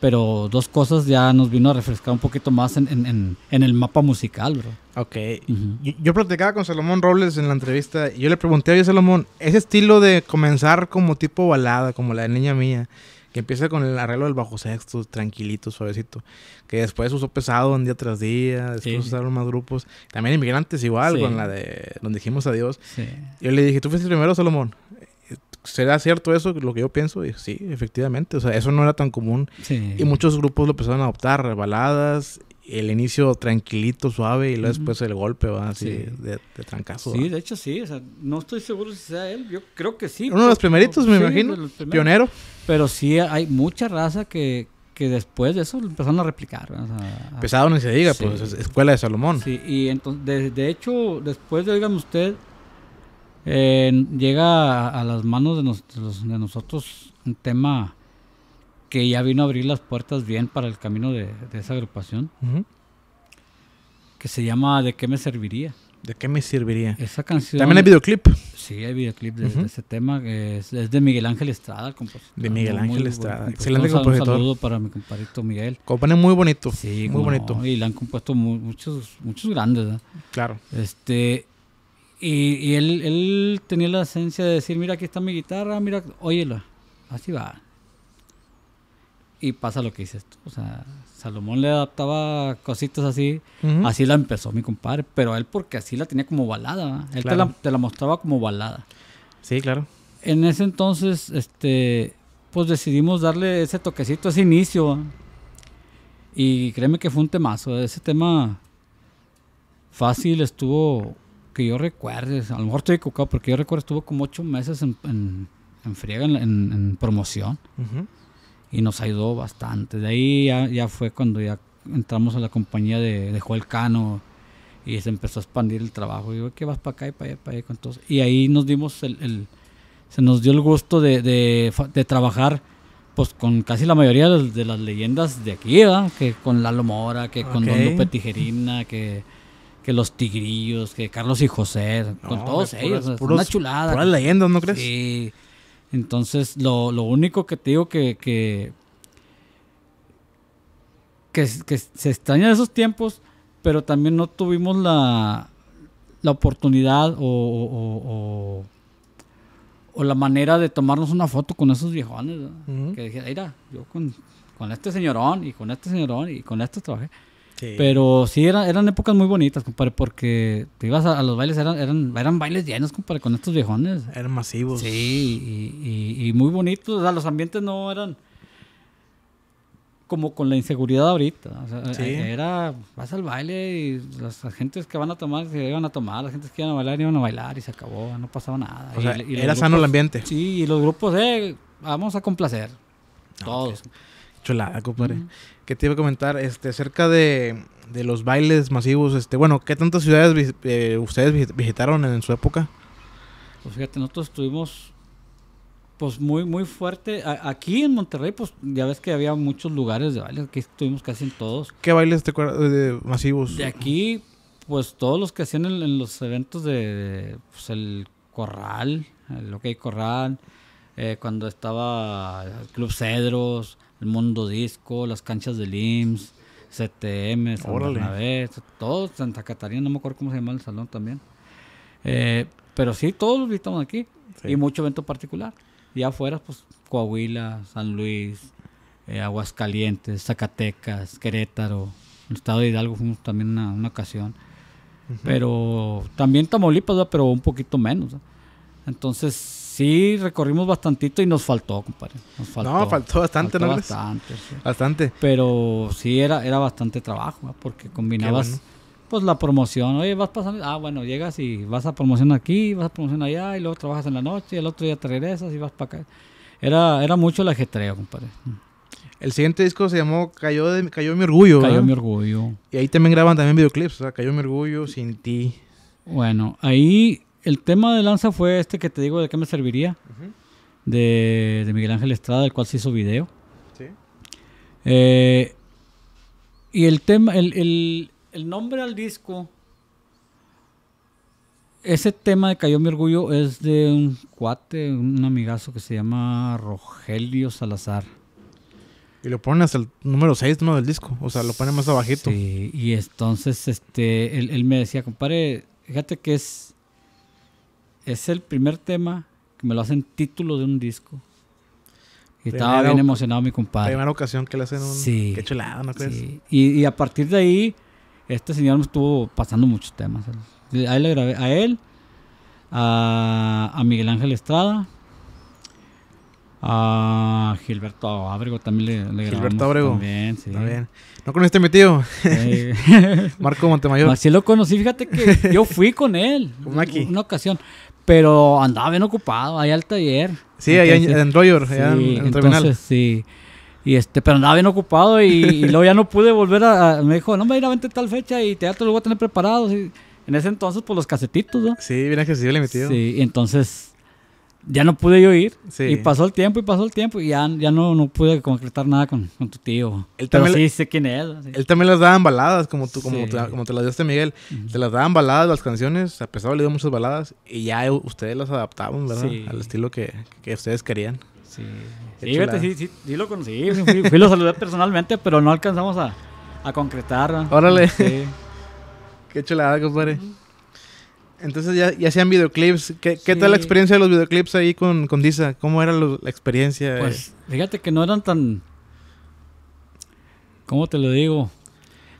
Pero dos cosas ya nos vino a refrescar un poquito más en, en, en, el mapa musical, bro. Ok. yo, platicaba con Salomón Robles en la entrevista y yo le pregunté, a Salomón, ese estilo de comenzar como tipo balada, como la de Niña Mía, que empieza con el arreglo del bajo sexto, tranquilito, suavecito. Que después usó pesado en día tras día, después usaron más grupos. También inmigrantes igual, con la de donde dijimos adiós. Yo le dije, ¿tú fuiste el primero, Salomón? ¿Será cierto eso, lo que yo pienso? Y sí, efectivamente. O sea, eso no era tan común. Y muchos grupos lo empezaron a adoptar, baladas, el inicio tranquilito, suave, y luego después el golpe, va así, de, trancazo. Sí, de hecho sí, o sea, no estoy seguro si sea él, yo creo que sí. Uno de los primeritos, me imagino, pionero. Pero sí hay mucha raza que, después de eso empezaron a replicar. Empezaron y se diga, pues, Escuela de Salomón. Sí, y entonces, de, hecho, después de, oigan usted, llega a, las manos de, nosotros un tema que ya vino a abrir las puertas bien para el camino de, esa agrupación, que se llama ¿De qué me serviría? ¿De qué me serviría? Esa canción. También hay videoclip. Sí, hay videoclip de, ese tema. es, de Miguel Ángel Estrada, el compositor. De Miguel Ángel Estrada. Excelente un, compositor. Un saludo para mi compadrito Miguel. Compone muy bonito. Sí, muy bonito. y le han compuesto muchos, muchos grandes. ¿eh? Claro. Este. Y, y él, él, tenía la esencia de decir: Mira, aquí está mi guitarra, mira, óyela. Así va y pasa lo que dices tú. O sea, Salomón le adaptaba cositas así. Así la empezó mi compadre. Pero él porque así la tenía como balada. Él te, la, mostraba como balada. Sí, claro. En ese entonces, este, pues decidimos darle ese toquecito, ese inicio. Y créeme que fue un temazo. Ese tema fácil estuvo, que yo recuerde, a lo mejor estoy equivocado, porque yo recuerdo estuvo como ocho meses en, en, en friega, en, promoción y nos ayudó bastante. De ahí ya, fue cuando ya entramos a la compañía de, de, Joel Cano y se empezó a expandir el trabajo. Digo, qué vas para acá y para allá, para allá con todos. Y ahí nos dimos el, el se nos dio el gusto de, trabajar pues con casi la mayoría de, las leyendas de aquí, ¿verdad? Que con Lalo Mora, que con Don Lupe Tijerina, que, que los Tigrillos, que Carlos y José, con todos ellos. una chulada. Puras leyendas, ¿no crees? Sí. Entonces, lo, único que te digo que, que, se extraña de esos tiempos, pero también no tuvimos la, la oportunidad o, la manera de tomarnos una foto con esos viejones. Que dije, mira, yo con, con este señorón y con este señorón y con este trabajé. Pero sí, eran, eran épocas muy bonitas, compadre, porque te ibas a, los bailes, eran, eran, eran bailes llenos, compadre, con estos viejones. Eran masivos. Sí, y, muy bonitos. O sea, los ambientes no eran como con la inseguridad ahorita. O sea, eh, Era, vas al baile y las gentes que van a tomar se iban a tomar, las gentes que iban a bailar iban a bailar y se acabó, no pasaba nada. era sano el ambiente. Sí, y los grupos, eh, vamos a complacer. Ah, todos la compadre. Que te iba a comentar este, acerca de, los bailes masivos. Este, bueno, ¿qué tantas ciudades eh, ustedes visitaron en, su época? Pues fíjate, nosotros estuvimos pues muy, muy fuerte. aquí en Monterrey, pues ya ves que había muchos lugares de bailes, aquí estuvimos casi en todos. ¿Qué bailes te masivos? De aquí, pues todos los que hacían en, los eventos de, pues, el Corral, el OK Corral, eh, cuando estaba el Club Cedros, el Mundo Disco, las canchas del IMSS, CTM, San todo, Santa Catarina, no me acuerdo cómo se llama el salón también. Eh, pero sí, todos los visitamos aquí. Y mucho evento particular. Y afuera, pues Coahuila, San Luis, eh, Aguascalientes, Zacatecas, Querétaro, el estado de Hidalgo fuimos también una, una ocasión. Pero también Tamaulipas, pero un poquito menos. Entonces, sí recorrimos bastantito y nos faltó, compadre. Nos faltó, no, faltó bastante, ¿no? Bastante, sí. bastante. Pero sí era, era bastante trabajo, porque combinabas pues la promoción. Oye, vas pasando, ah, bueno, llegas y vas a promoción aquí, vas a promoción allá, y luego trabajas en la noche, y el otro día te regresas y vas para acá. Era, era mucho el ajetreo, compadre. El siguiente disco se llamó Cayó, de, cayó mi orgullo. Cayó mi orgullo. Y ahí también graban también videoclips, o sea, Cayó mi orgullo, Sin ti. Bueno, ahí el tema de Lanza fue este que te digo de qué me serviría, de, Miguel Ángel Estrada, del cual se hizo video. Sí. Eh, y el tema, el, nombre al disco, ese tema de Cayó mi orgullo es de un cuate, un amigazo que se llama Rogelio Salazar. Y lo ponen hasta el número 6 ¿no? del disco, o sea, lo ponen más abajito. Sí, y entonces este, él me decía, compadre, fíjate que es es el primer tema que me lo hacen título de un disco. Y estaba bien emocionado mi compadre. Primera ocasión que le hacen un... Sí. Qué chulada, ¿no crees? Sí. Y, a partir de ahí, este señor me estuvo pasando muchos temas. A él le grabé, a él, a, Miguel Ángel Estrada, a Gilberto Abrego también le, le Gilberto Ábrego. También, sí. bien. ¿No conociste a mi tío? Marco Montemayor. Así lo conocí, fíjate que yo fui con él. Una ocasión. Pero andaba bien ocupado allá al taller. Sí, allá en, Royer, en, entonces, sí. Y este, pero andaba bien ocupado y, luego ya no pude volver a, Me dijo, no me ir a vender tal fecha y teatro lo voy a tener preparado. en ese entonces, por pues, los casetitos, ¿no? Sí, bien accesible, le Sí, entonces ya no pude yo ir. Y pasó el tiempo y pasó el tiempo y ya, no, no pude concretar nada con, con tu tío. Él Pero sí sé quién es. Él también las en baladas, como, tú, como, te, como te las dio este Miguel. Te las daban baladas las canciones, a pesar de le dio muchas baladas y ya ustedes las adaptaban, ¿verdad? Al estilo que, ustedes querían. Sí. Sí, sí, sí, sí, lo Fui, lo saludé personalmente, pero no alcanzamos a, concretar. Órale. Sí. Qué chulada, compadre. Entonces ya, ya hacían videoclips. ¿Qué, tal la experiencia de los videoclips ahí con, con Disa? ¿Cómo era la experiencia? Pues fíjate que no eran tan... ¿Cómo te lo digo?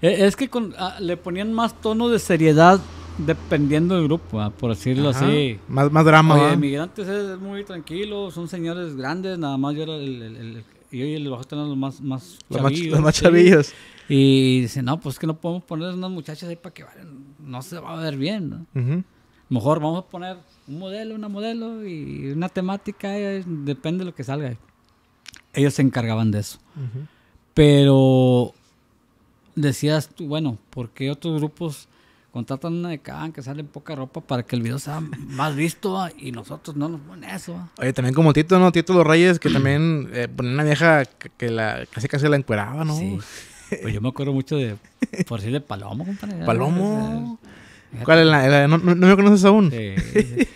E, es que ah, le ponían más tono de seriedad dependiendo del grupo, ah, por decirlo así. Más, más drama. Oye, Migrantes es muy tranquilo, son señores grandes, nada más yo era el, y hoy el bajo eran los más, chavillos. Los más, chavillos. Y dice, no, pues que no podemos poner unas muchachas ahí para que vayan no se va a ver bien. ¿no? Mejor vamos a poner un modelo, una modelo y una temática, eh, depende de lo que salga. Ellos se encargaban de eso. Pero decías tú, bueno, ¿por qué otros grupos contratan una de que sale poca ropa para que el video sea más visto y nosotros no nos ponen eso. Oye, también como Tito, ¿no? Tito Los Reyes, que también pone eh, ponen una vieja que la casi casi la encueraba, ¿no? Pues yo me acuerdo mucho de. Por decir de Palomo, compadre. Palomo. ¿Cuál es la, no, me conoces aún. Sí,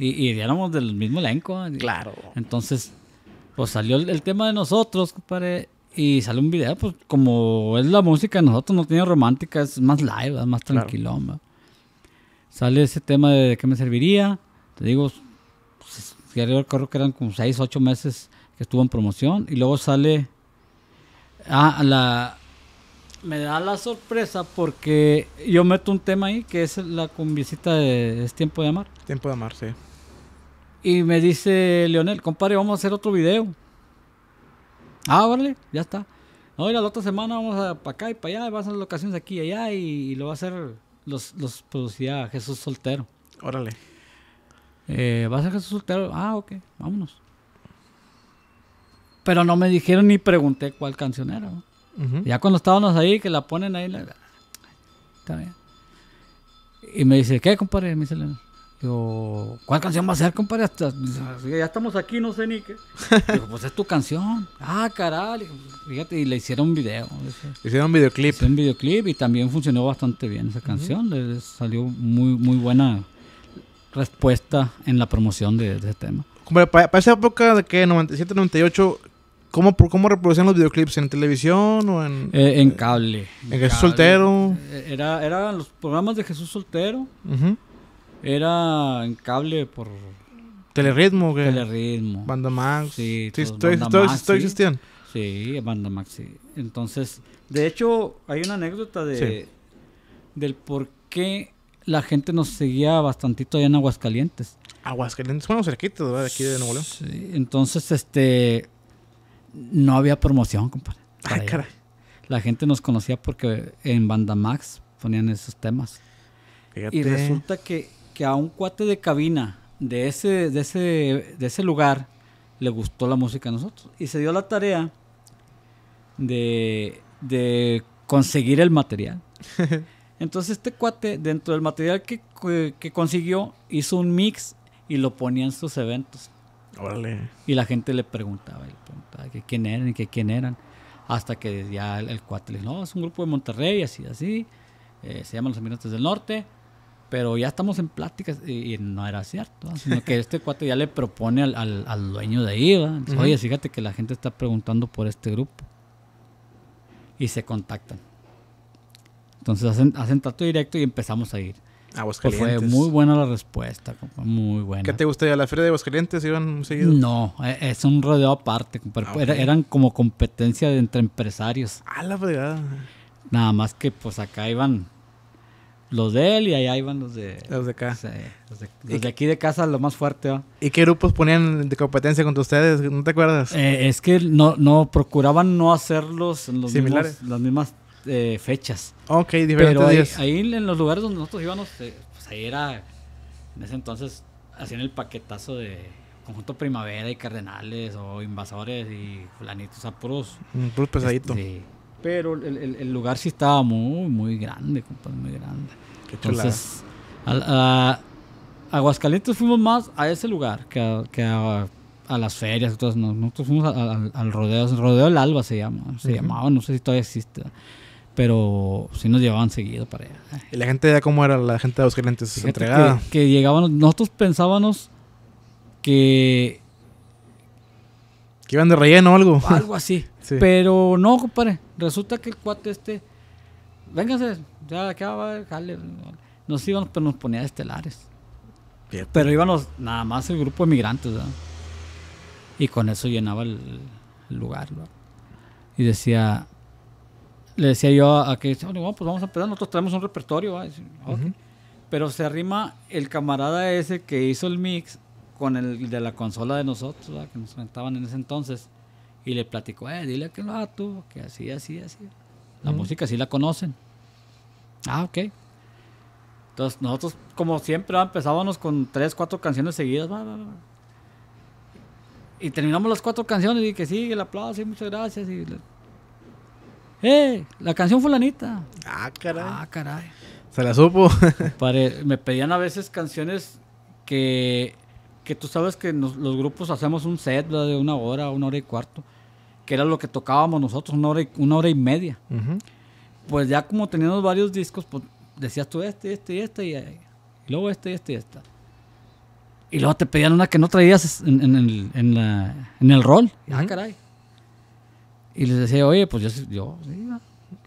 Y, y éramos del mismo elenco. ¿eh? Claro. Entonces, pues salió el, tema de nosotros, compadre. Y salió un video, pues como es la música de nosotros, no tiene romántica, es más live, es más tranquilo. Sale ese tema de, qué me serviría. Te digo, pues, yo recuerdo que eran como 6, 8 meses que estuvo en promoción. Y luego sale Ah, la... Me da la sorpresa porque yo meto un tema ahí que es la visita de Es tiempo de amar. Tiempo de amar, sí. Y me dice Leonel, compadre, vamos a hacer otro video. Ah, órale, ya está. No, la otra semana vamos a, para acá y para allá, vas a hacer locaciones aquí y allá y, lo va a hacer, los, los producía pues, Jesús Soltero. Órale. Eh, va a ser Jesús Soltero. Ah, ok, vámonos. Pero no me dijeron ni pregunté cuál canción era. Ya cuando estábamos ahí, que la ponen ahí, Y me dice, ¿qué, compadre? Me dice, ¿cuál canción va a ser, compadre? ya estamos aquí, no sé ni qué. pues es tu canción. Ah, caral. y le hicieron un video. hicieron un videoclip. un videoclip y también funcionó bastante bien esa canción. Le salió muy, muy buena respuesta en la promoción de, de ese tema para, esa época de que 97, 98, ¿cómo, ¿cómo reproducían los videoclips? ¿En televisión o en...? Eh, en cable. ¿En, Jesús Soltero? Eh, era, eran los programas de Jesús Soltero. Era en cable por... ¿Teleritmo? ¿qué? Teleritmo. ¿Banda Max? Sí, estoy, sí. Sí, Banda Max, sí. Entonces, de hecho, hay una anécdota de... Del por qué la gente nos seguía bastantito allá en Aguascalientes. Aguascalientes, bueno, cerquita, ¿verdad? De aquí de Nuevo León. entonces, este, no había promoción, compadre. La gente nos conocía porque en Banda Max ponían esos temas. Y resulta que, a un cuate de cabina de ese, de ese, de ese lugar le gustó la música a nosotros. Y se dio la tarea de, de conseguir el material. Entonces este cuate, dentro del material que consiguió, hizo un mix y lo ponía en sus eventos. Y la gente le preguntaba, le preguntaba quién eran, que quién eran. Hasta que ya el, cuate le dijo, no, es un grupo de Monterrey, así, así. Eh, se llaman los Emirantes del Norte. Pero ya estamos en pláticas y, no era cierto. Sino que este cuate ya le propone al, dueño de IVA. Oye, fíjate que la gente está preguntando por este grupo. Y se contactan. Entonces hacen, hacen trato directo y empezamos a ir. Pues fue muy buena la respuesta, muy buena. ¿Qué te gustaría? ¿La feria de clientes iban seguidos? No, e, es un rodeo aparte, ah, eran como competencia entre empresarios. Ah, la verdad. Nada más que pues acá iban los de él y allá iban los de... Los de acá. Sí, los, de, aquí de casa, lo más fuerte. ¿Y qué grupos ponían de competencia contra ustedes? ¿No te acuerdas? Eh, es que no, no procuraban no hacerlos en los Similares. Mismos, las mismas eh, fechas. Ok, diferentes Pero ahí, en los lugares donde nosotros íbamos, eh, pues ahí era, en ese entonces, hacían el paquetazo de Conjunto Primavera y Cardenales o Invasores y fulanitos, o sea, puros... Mm, Pruz este, pesadito Sí. Pero el, lugar sí estaba muy, muy grande, compadre, muy grande. entonces, a, Aguascalientes fuimos más a ese lugar que a, las ferias. Entonces, nosotros fuimos al rodeo, el rodeo del Alba se llama, se llamaba, no sé si todavía existe pero sí nos llevaban seguido para allá. ¿Y la gente ya cómo era? La gente de los clientes entregada. Que, que llegaban, nosotros pensábamos que... Que iban de relleno o algo. Algo así. Pero no, compadre. Resulta que el cuate este... Vénganse, ya acaba va, jale. Nos íbamos, pero nos ponía estelares. Pero íbamos nada más el grupo de migrantes, Y con eso llenaba el, lugar, Y decía, le decía yo a, que, bueno, oh, pues vamos a empezar, nosotros traemos un repertorio. Pero se arrima el camarada ese que hizo el mix con el de la consola de nosotros, que nos comentaban en ese entonces, y le platicó, eh, dile que lo haga tú, que así, así, así. La música sí la conocen. Ah, ok. Entonces nosotros, como siempre, empezábamos con tres, cuatro canciones seguidas. Y terminamos las cuatro canciones y que sigue el aplauso sí, muchas gracias. Y ¡Eh! La canción fulanita. Ah, caray. Ah, caray. Se la supo. me pedían a veces canciones que, que tú sabes que los grupos hacemos un set de una hora, una hora y cuarto, que era lo que tocábamos nosotros, una hora y, una hora y media. Pues ya como teníamos varios discos, pues decías tú este, este, este y este, y, luego este, este y este Y luego te pedían una que no traías en, el, en el rol. Ah, caray. Y les decía, oye, pues yo, yo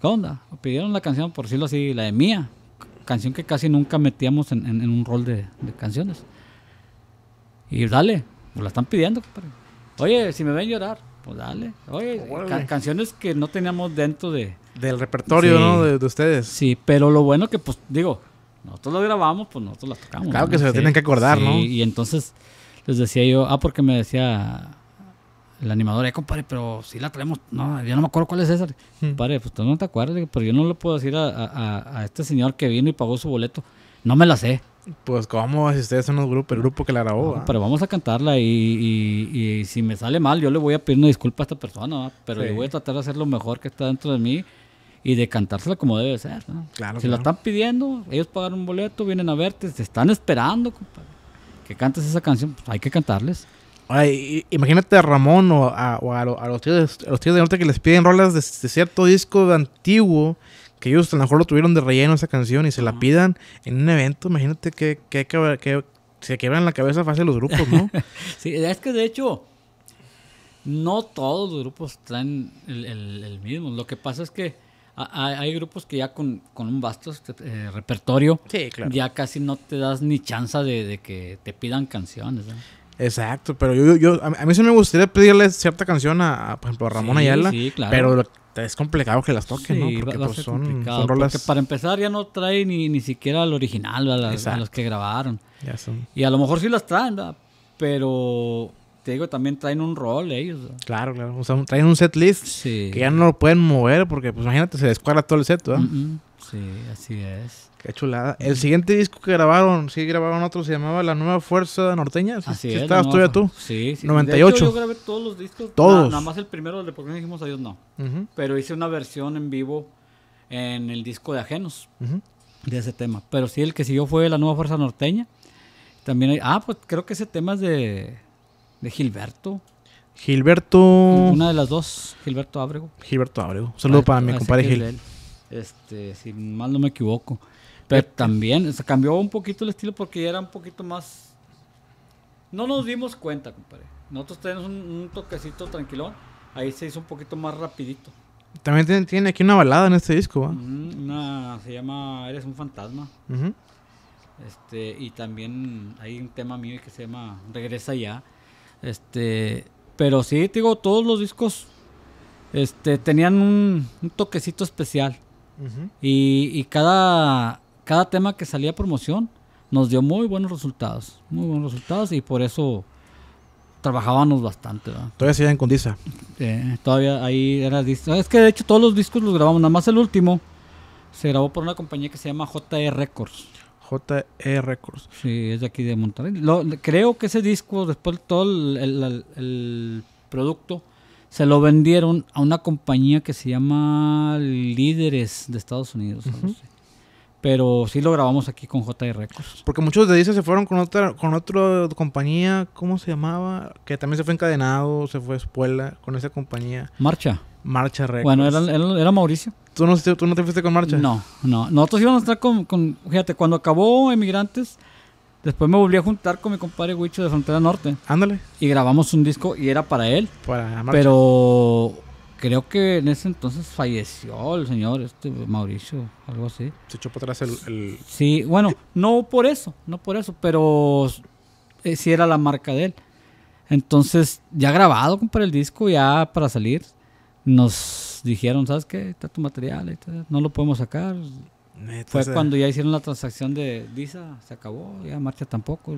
¿qué onda? Pidieron la canción, por decirlo así, la de Mía, canción que casi nunca metíamos en, un rol de, canciones. Y dale, pues la están pidiendo, Oye, si me ven llorar, pues dale. Oye, oh, canciones que no teníamos dentro de... Del repertorio, ¿no? De, ustedes. Sí, pero lo bueno que, pues, digo, nosotros lo grabamos, pues nosotros las tocamos. Claro que se lo tienen que acordar, ¿no? Y entonces les decía yo, ah, porque me decía el animador, eh, compadre, pero si la traemos, no, yo no me acuerdo cuál es esa. Hmm. Compadre, pues tú no te acuerdas, pero yo no lo puedo decir a, este señor que vino y pagó su boleto, no me la sé. Pues, ¿cómo? Si ustedes son un grupo, el grupo que la grabó. pero vamos a cantarla y, y, y, si me sale mal, yo le voy a pedir una disculpa a esta persona, pero yo voy a tratar de hacer lo mejor que está dentro de mí y de cantársela como debe ser. Claro, si la están pidiendo, ellos pagaron un boleto, vienen a verte, te están esperando, compadre. Que cantes esa canción, pues hay que cantarles imagínate a Ramón o, a, los tíos, de norte que les piden rolas de, cierto disco antiguo que ellos a lo mejor lo tuvieron de relleno esa canción y se la pidan en un evento. Imagínate que, que, se quebran la cabeza fácil los grupos, ¿no? sí, es que de hecho no todos los grupos traen el, mismo. Lo que pasa es que hay grupos que ya con, un vasto este, eh, repertorio ya casi no te das ni chance de, que te pidan canciones. Exacto, pero yo, a mí sí me gustaría pedirle cierta canción a, por ejemplo, a Ramón Ayala. Pero es complicado que las toquen, ¿no? Porque pues, son, rolas... Porque para empezar ya no trae ni, ni siquiera el original a, los que grabaron. Y a lo mejor sí las traen, ¿verdad? Pero te digo, también traen un rol ellos. Claro, claro. O sea, traen un set list que ya no lo pueden mover porque, pues imagínate, se descuadra todo el set, ¿verdad? Sí, así es. Qué chulada. El siguiente disco que grabaron, sí grabaron otro, se llamaba La Nueva Fuerza Norteña. ¿Sí, Así ¿sí es. ¿Estabas tú ya tú? Sí, sí. 98. yo grabé todos los discos. Todos. Nada, más el primero, de por qué dijimos adiós, no. Pero hice una versión en vivo en el disco de Ajenos de ese tema. Pero sí, el que siguió fue La Nueva Fuerza Norteña. También ah, pues creo que ese tema es de, ¿De Gilberto? Gilberto. Una de las dos, Gilberto Ábrego. Gilberto Ábrego. Un saludo para mi compadre Gil. este, si mal no me equivoco. Pero eh, también, Se cambió un poquito el estilo porque era un poquito más. No nos dimos cuenta, compadre. Nosotros tenemos un, toquecito tranquilo Ahí se hizo un poquito más rapidito. También tiene, aquí una balada en este disco, Una se llama Eres un fantasma. Este, y también hay un tema mío que se llama Regresa ya. Este, pero sí, digo, todos los discos este, tenían un, toquecito especial. Y, cada, cada tema que salía a promoción nos dio muy buenos resultados. Muy buenos resultados y por eso trabajábamos bastante. Todavía se en con Disa. Eh, todavía ahí era Disa. Es que de hecho todos los discos los grabamos, nada más el último se grabó por una compañía que se llama J.E. Records. JE Records. Sí, es de aquí de Monterrey. creo que ese disco, después de todo el, producto, se lo vendieron a una compañía que se llama Líderes de Estados Unidos. Pero sí lo grabamos aquí con JE Records. Porque muchos de ellos se fueron con otra con otra compañía, ¿cómo se llamaba? Que también se fue encadenado, se fue a espuela con esa compañía. Marcha. Marcha Records. Bueno, era Mauricio. ¿Tú no, te fuiste con marcha? No, no. Nosotros íbamos a estar con, Fíjate, cuando acabó Emigrantes, después me volví a juntar con mi compadre Huicho de Frontera Norte. Ándale. Y grabamos un disco y era para él. Para marcha. Pero creo que en ese entonces falleció el señor este Mauricio, algo así. Se echó para atrás el, Sí, bueno, no por eso, no por eso, pero eh, sí era la marca de él. Entonces, ya grabado para el disco, ya para salir, nos dijeron, ¿sabes qué? Está tu material, no lo podemos sacar. Fue cuando ya hicieron la transacción de Disa, se acabó, ya marcha tampoco.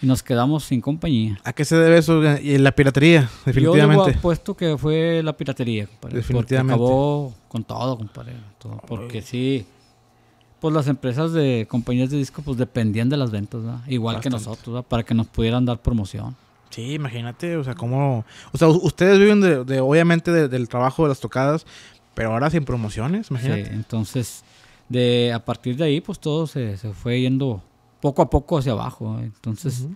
Y nos quedamos sin compañía. ¿A qué se debe eso? Eh, ¿Y La piratería, definitivamente. Yo que fue la piratería, Definitivamente. acabó con todo, compadre. porque sí, pues las empresas de compañías de disco pues dependían de las ventas, Igual que nosotros, Para que nos pudieran dar promoción. Sí, imagínate, o sea, cómo... O sea, ustedes viven de, obviamente, del trabajo de las tocadas, pero ahora sin promociones, imagínate. Sí, entonces, de, a partir de ahí, pues todo se, se fue yendo poco a poco hacia abajo. ¿eh? Entonces,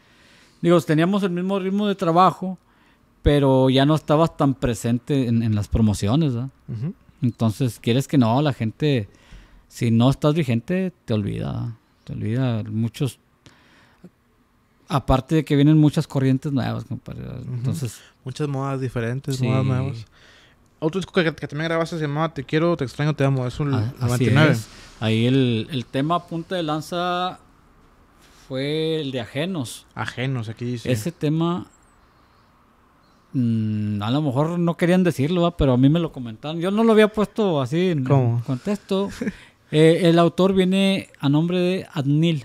digo, teníamos el mismo ritmo de trabajo, pero ya no estabas tan presente en, las promociones, ¿verdad? Entonces, quieres que no, la gente, si no estás vigente, te olvida. Te olvida. Muchos Aparte de que vienen muchas corrientes nuevas, Entonces. Muchas modas diferentes, modas nuevas. Otro disco que, también grabaste se llamaba Te quiero, te extraño, te amo. Es un ah, Ahí el, el tema punta de lanza fue el de Ajenos. Ajenos, aquí dice. Ese tema. Mm, a lo mejor no querían decirlo, pero a mí me lo comentaron. Yo no lo había puesto así en, contexto. Eh, el autor viene a nombre de Adnil.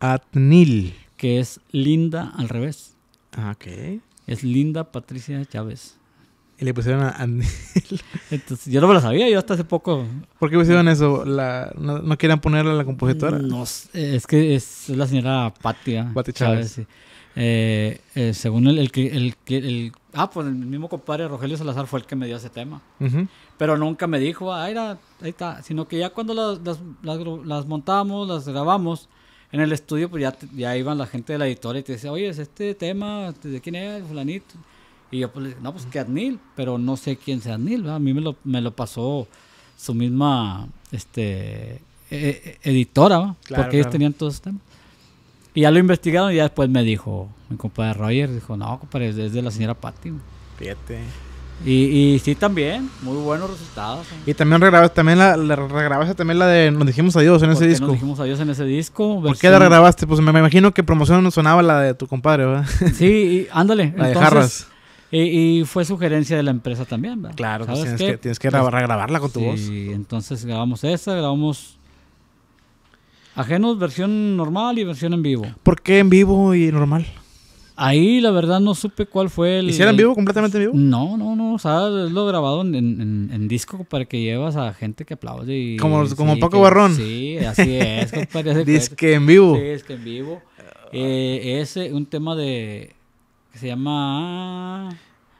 Adnil que es Linda al revés. Ah, ok. Es Linda Patricia Chávez. Y le pusieron a Entonces, yo no me lo sabía, yo hasta hace poco. ¿Por qué pusieron eso? no, no querían ponerle a la compositora? No, eh, es que es la señora Patia. Chávez. Eh, eh, según el, el, el, el, Ah, pues el mismo compadre Rogelio Salazar fue el que me dio ese tema. Pero nunca me dijo, ah, ahí está. Sino que ya cuando las montamos, las grabamos, en el estudio, pues ya, ya iban la gente de la editora y te decía, oye, es este tema, ¿de quién es? Fulanito. Y yo pues le no, pues que Adnil, pero no sé quién sea Adnil, ¿verdad? A mí me lo, me lo pasó su misma este, e, e, editora, porque ellos tenían todos estos temas. Y ya lo investigaron y ya después me dijo, mi compadre Roger, dijo, no, compadre, es de la señora Patty. Fíjate. Y, sí, también, muy buenos resultados. Eh. Y también regrabaste también la, regrabaste también la de Nos dijimos adiós en ese disco. Nos dijimos adiós en ese disco. ¿Por pues qué la regrabaste? Pues me, imagino que promoción no sonaba la de tu compadre, ¿verdad? Sí, y, ándale. la Y, fue sugerencia de la empresa también, ¿verdad? Claro, pues sabes tienes, que, tienes, regrabarla con tu voz. Sí, entonces grabamos esa, grabamos Ajenos, versión normal y versión en vivo. ¿Por qué en vivo y normal? Ahí la verdad no supe cuál fue el. ¿Hicieron vivo, completamente vivo? No, no, no. O sea, es lo grabado en, disco para que llevas a gente que aplaude. como como Paco Barrón. Sí, así es, Disque en vivo. Sí, es en vivo. Eh, es un tema de. que se llama.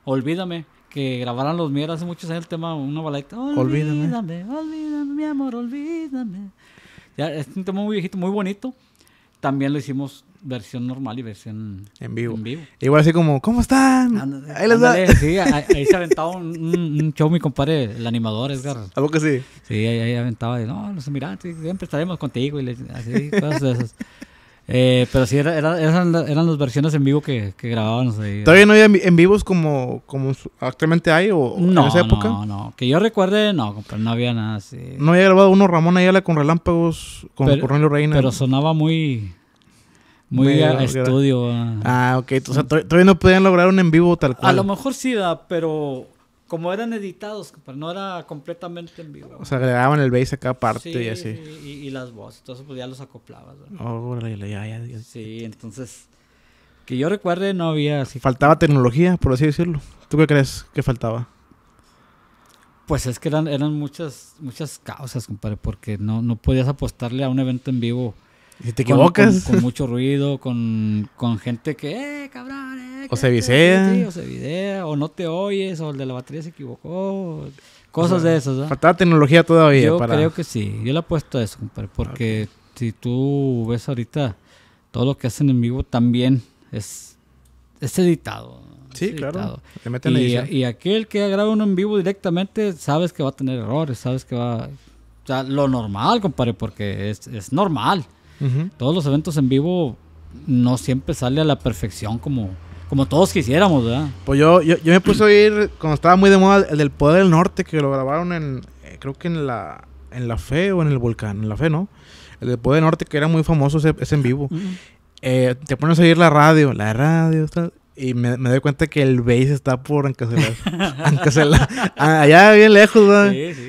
Olvídame. Que grabaron los mierdas hace muchos años el tema, una baladita. Olvídame. Olvídame, olvídame, mi amor, olvídame. Ya, es un tema muy viejito, muy bonito. También lo hicimos versión normal y versión en vivo. Igual así como, ¿cómo están? ahí les Sí, ahí se aventaba un, un, show mi compadre, el animador Edgar. que sí? Sí, ahí, ahí aventaba, de, no, los mira, siempre estaremos contigo y así, cosas de esas. Eh, pero sí, eran, eran las versiones en vivo que, que grabábamos ahí. ¿Todavía no había en vivos como, como actualmente hay o en esa época? No, no, que yo recuerde, no, compadre, no había nada así. No había grabado uno Ramón Ayala con Relámpagos, con Cornelio Reina. Pero sonaba muy, muy estudio. Ah. ah, ok. O sea, todavía no podían lograr un en vivo tal cual. A lo mejor sí pero como eran editados, no era completamente en vivo. O sea, agregaban el bass a cada parte y así. y, las voces. Entonces, pues ya los acoplabas. Oh, ya, ya, Sí, entonces. Que yo recuerde, no había así. Faltaba tecnología, por así decirlo. ¿Tú qué crees que faltaba? Pues es que eran, eran muchas, muchas causas, compadre, porque no, no podías apostarle a un evento en vivo si te equivocas. Con, mucho ruido, con, con, gente que, eh, cabrón, eh, O se visea. o se videa, o no te oyes, o el de la batería se equivocó. Cosas de esas, Faltaba tecnología todavía. Yo creo que sí. Yo le apuesto a eso, compadre. Porque si tú ves ahorita todo lo que hacen en vivo también es, es editado. Sí, claro. Y, y, aquel que graba uno en vivo directamente, sabes que va a tener errores, sabes que va. O sea, lo normal, compadre, porque es, es normal. Todos los eventos en vivo no siempre sale a la perfección como, como todos quisiéramos, ¿verdad? Pues yo, yo, me puse a oír cuando estaba muy de moda el del Poder del Norte, que lo grabaron en, eh, creo que en la, en la Fe o en el Volcán, en la Fe, ¿no? El del Poder del Norte, que era muy famoso, ese, en vivo. Eh, te pones a oír la radio, la radio, tal y me, me, doy cuenta que el base está por encaselar. Ah, allá bien lejos,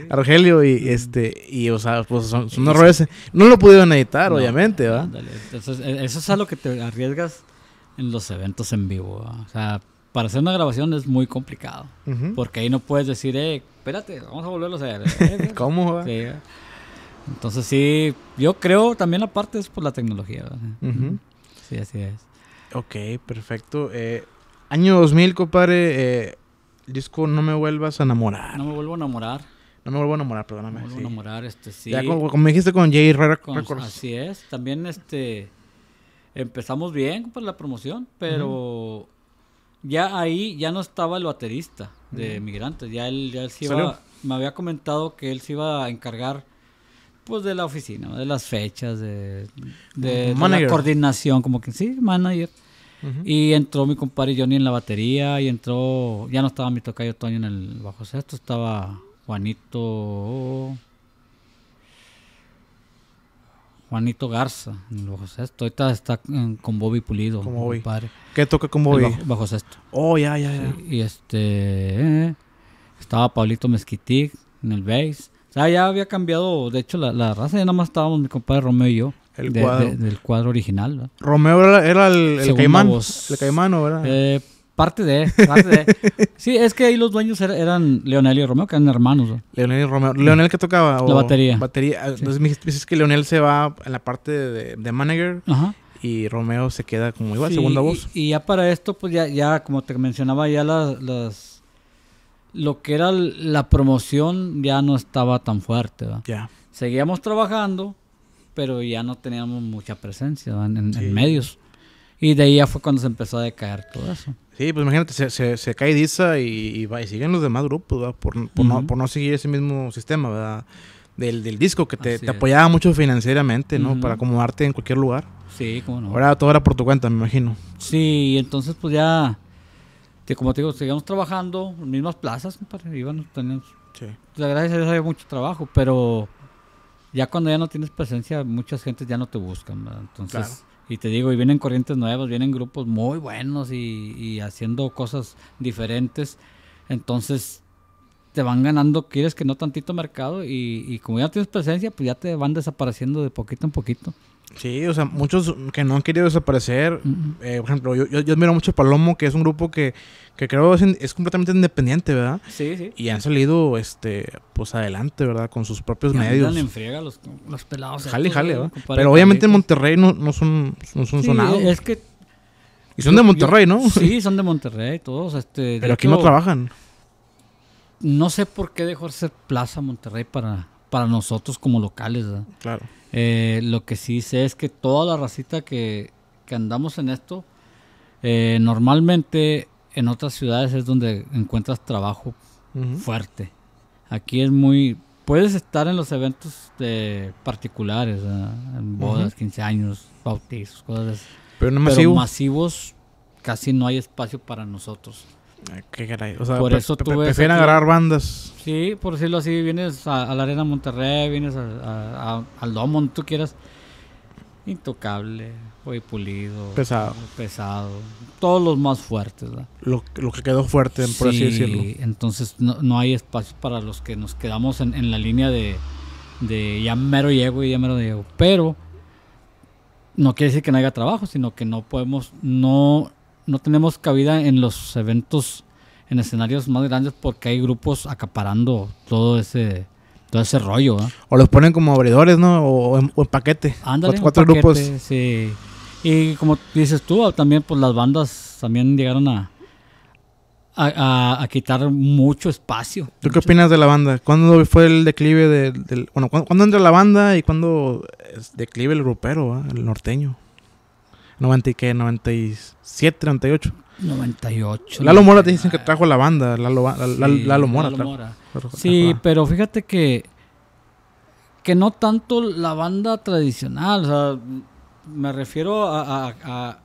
Argelio. Y, este, y, o sea, pues son, errores. No lo pudieron editar, obviamente, ¿verdad? E, eso, es, algo que te arriesgas en los eventos en vivo. O sea, para hacer una grabación es muy complicado. Porque ahí no puedes decir, eh, espérate, vamos a volverlo a hacer. ¿Cómo, Sí, entonces sí, yo creo también aparte, es por la tecnología. ¿verdad? Sí, así es. Ok, perfecto. Eh, año 2000, compadre. Eh, disco No me vuelvas a enamorar. No me vuelvo a enamorar. No me vuelvo a enamorar, perdóname. No me vuelvo a enamorar, este sí. Ya como, dijiste con Jay Rara Así es. También este empezamos bien con la promoción, pero ya ahí ya no estaba el baterista de Migrantes. Ya él, ya él se iba, me había comentado que él se iba a encargar pues de la oficina, de las fechas, de, de, la coordinación, como que sí, manager. Y entró mi compadre Johnny en la batería y entró, ya no estaba mi tocayo Toño en el bajo sexto, estaba Juanito... Juanito Garza, en el bajo sexto. Ahorita está con Bobby Pulido. Bobby. ¿Qué toca con Bobby? Bajo, sexto. Oh, ya, ya, ya. y este... Eh, estaba Pablito Mezquitic en el bass. O sea, ya había cambiado, de hecho, la, raza ya nada más estábamos mi compadre Romeo y yo. El cuadro. del cuadro original. Romeo era, el, caimán. el caimán ¿verdad? Eh, parte de, parte de. sí, es que ahí los dueños er, eran, Leonel y Romeo, que eran hermanos. Leonel y Romeo. Leonel que tocaba. la batería. batería. Ah, entonces me que Leonel se va en la parte de, manager. Ajá y Romeo se queda como igual, segunda voz. Y, ya para esto, pues ya, ya como te mencionaba, ya las lo que era la promoción ya no estaba tan fuerte. Ya. Seguíamos trabajando, pero ya no teníamos mucha presencia en, medios. Y de ahí ya fue cuando se empezó a decaer todo eso. Sí, pues imagínate, se, cae Disa y, siguen los demás grupos, Por, no, seguir ese mismo sistema, ¿verdad? Del, disco que te, apoyaba mucho financieramente, ¿no? Para acomodarte en cualquier lugar. Sí, cómo no. Ahora todo era por tu cuenta, me imagino. Sí, entonces pues ya como te digo, seguíamos trabajando mismas plazas, compadre, íbamos, sí. gracias a Dios mucho trabajo, pero ya cuando ya no tienes presencia, muchas gentes ya no te buscan, Entonces, y te digo, y vienen corrientes nuevas, vienen grupos muy buenos y, haciendo cosas diferentes, entonces te van ganando, quieres que no tantito mercado y, y como ya no tienes presencia, pues ya te van desapareciendo de poquito en poquito. Sí, o sea, muchos que no han querido desaparecer. Eh, por ejemplo, yo, yo, admiro mucho Palomo, que es un grupo que, creo es, es, completamente independiente, ¿verdad? Sí, sí. Y han salido, este, pues adelante, ¿verdad? Con sus propios medios. en friega los, pelados. Jale, jale, ¿verdad? Pero obviamente en Monterrey no, no son, no son sonados. Es que... Y son de Monterrey, ¿no? Sí, son de Monterrey, todos. Este, Pero aquí no trabajan. No sé por qué dejó de ser Plaza Monterrey para, para nosotros como locales, ¿verdad? Claro. Eh, lo que sí sé es que toda la racita que, andamos en esto, eh, normalmente en otras ciudades es donde encuentras trabajo fuerte. Aquí es muy... Puedes estar en los eventos de particulares, en bodas, 15 años, bautizos, cosas así. Pero, no Pero masivos casi no hay espacio para nosotros. Qué caray. O sea, por eso prefieren agarrar bandas. Sí, por decirlo así, vienes a, la Arena Monterrey, vienes a, al Domo, tú quieras. Intocable, hoy pulido. Pesado. Pesado. Todos los más fuertes, Lo, que quedó fuerte, por así decirlo. entonces no, hay espacio para los que nos quedamos en, la línea de, de ya mero llego y ya mero llego. Pero no quiere decir que no haya trabajo, sino que no podemos, no no tenemos cabida en los eventos, en escenarios más grandes porque hay grupos acaparando todo ese todo ese rollo. O los ponen como abridores, ¿no? O en, paquete. Ándale, cuatro, grupos. Sí. Y como dices tú, también pues las bandas también llegaron a, a, quitar mucho espacio. ¿Tú qué opinas de la banda? ¿Cuándo fue el declive del... bueno, ¿cuándo, entra la banda y cuándo declive el grupero, el norteño? 90 y qué, 97, 98. 98. Lalo Mora te dicen que trajo la banda, Lalo, Lalo, Mora. sí, pero fíjate que que no tanto la banda tradicional, o sea, me refiero a, a,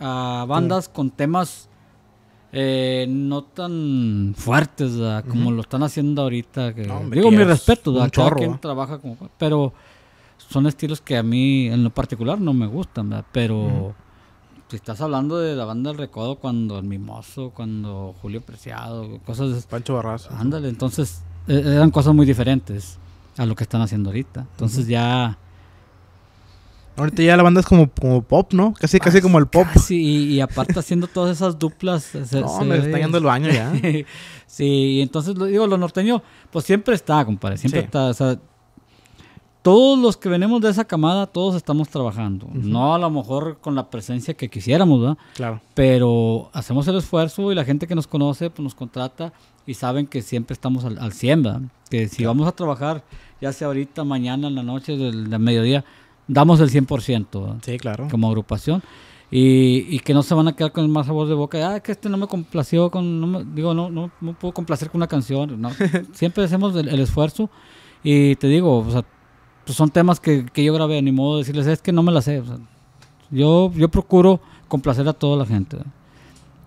a, bandas con temas eh, no tan fuertes como lo están haciendo ahorita. digo, mi respeto, a trabaja como... Pero son estilos que a mí en lo particular no me gustan, Pero si estás hablando de la banda del recodo cuando el Mimoso, cuando Julio Preciado, cosas... de... Pancho Barraza. Ándale, entonces eh, eran cosas muy diferentes a lo que están haciendo ahorita. Entonces ya... Ahorita ya la banda es como, como pop, ¿no? Casi, casi como el pop. Sí, y, aparte haciendo todas esas duplas. no, me está yendo el baño ya. sí, y entonces, digo, lo norteño, pues siempre está, compadre. Siempre está. O sea, todos los que venimos de esa camada, todos estamos trabajando. No a lo mejor con la presencia que quisiéramos, ¿verdad? Claro. Pero hacemos el esfuerzo y la gente que nos conoce pues, nos contrata y saben que siempre estamos al, al 100, ¿verdad? Que si vamos a trabajar, ya sea ahorita, mañana, en la noche, del, mediodía, damos el 100%, ¿verdad? Sí, claro. Como agrupación. Y, que no se van a quedar con el más sabor de boca. Ah, que este no me complació, con, digo, no, no, no, puedo complacer con una canción. siempre hacemos el esfuerzo. Y te digo, o sea, pues son temas que, yo grabé, ni modo decirles, es que no me las sé. yo, yo procuro complacer a toda la gente.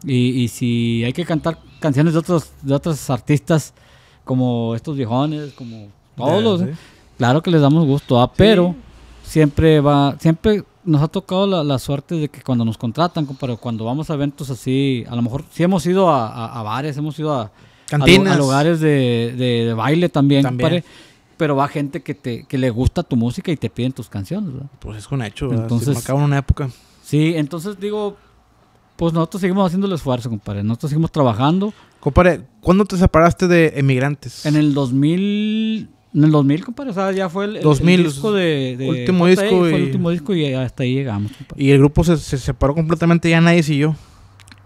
Y, y, si hay que cantar canciones de otros, de otros artistas, como estos viejones, como todos claro que les damos gusto, ¿ah? pero siempre va, siempre nos ha tocado la, la, suerte de que cuando nos contratan, pero cuando vamos a eventos así, a lo mejor si hemos ido a, bares, hemos ido a, Cantinas. a, lugares de, baile también, también pero va gente que te le gusta tu música y te piden tus canciones. ¿verdad? Pues es un hecho, ¿verdad? entonces Se una época. Sí, entonces digo, pues nosotros seguimos haciendo el esfuerzo, compadre. Nosotros seguimos trabajando. Compadre, ¿cuándo te separaste de Emigrantes? En el 2000, en el 2000, compadre, o sea, ya fue el, disco de, último disco y... fue el último disco y hasta ahí llegamos. Compadre. Y el grupo se, separó completamente, ya nadie siguió.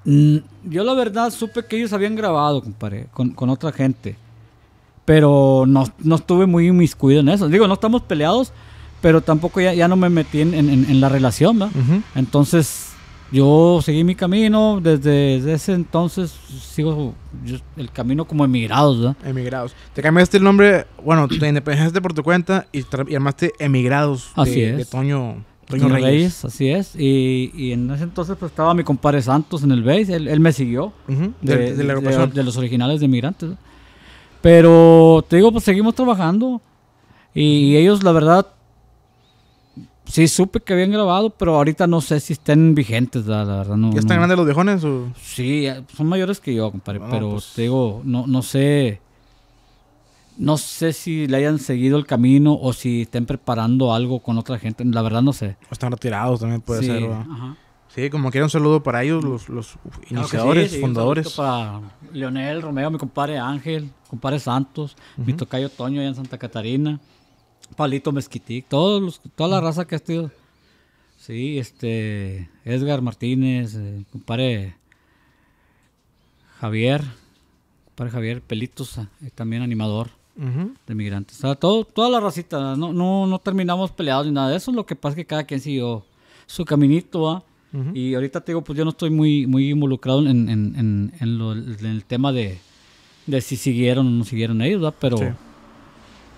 yo mm, yo la verdad supe que ellos habían grabado, compadre, con, con otra gente. Pero no, no estuve muy inmiscuido en eso. Digo, no estamos peleados, pero tampoco ya, ya no me metí en, en, la relación, Entonces, yo seguí mi camino. Desde, desde ese entonces sigo el camino como emigrados, Emigrados. Te cambiaste el nombre, bueno, te independizaste por tu cuenta y llamaste Emigrados de, Así es. de Toño. Toño Reyes. así es. Y, y, en ese entonces pues, estaba mi compadre Santos en el base. Él, él me siguió. de, los originales de emigrantes. Pero te digo, pues seguimos trabajando. Y ellos, la verdad, sí supe que habían grabado, pero ahorita no sé si estén vigentes, la, verdad. No, ¿Ya están grandes los viejones? O? Sí, eh, son mayores que yo, compadre. pero pues. te digo, no, no sé. No sé si le hayan seguido el camino o si estén preparando algo con otra gente. La verdad no sé. O están retirados también puede ser. ¿verdad? Ajá. Sí, como que era un saludo para ellos, los, iniciadores, fundadores. para Leonel Romeo, mi compadre Ángel, compadre Santos, mi tocayo Toño allá en Santa Catarina, Palito Mesquitic, todos toda la raza que ha estado. Sí, este, Edgar Martínez, compare eh, compadre Javier, compadre Javier Pelitos, eh, también animador. de migrantes. O toda la racita, no, no, terminamos peleados ni nada. Eso es lo que pasa que cada quien siguió su caminito, y ahorita te digo, pues yo no estoy muy, muy involucrado en, el tema de, si siguieron o no siguieron ellos, ¿verdad? Pero,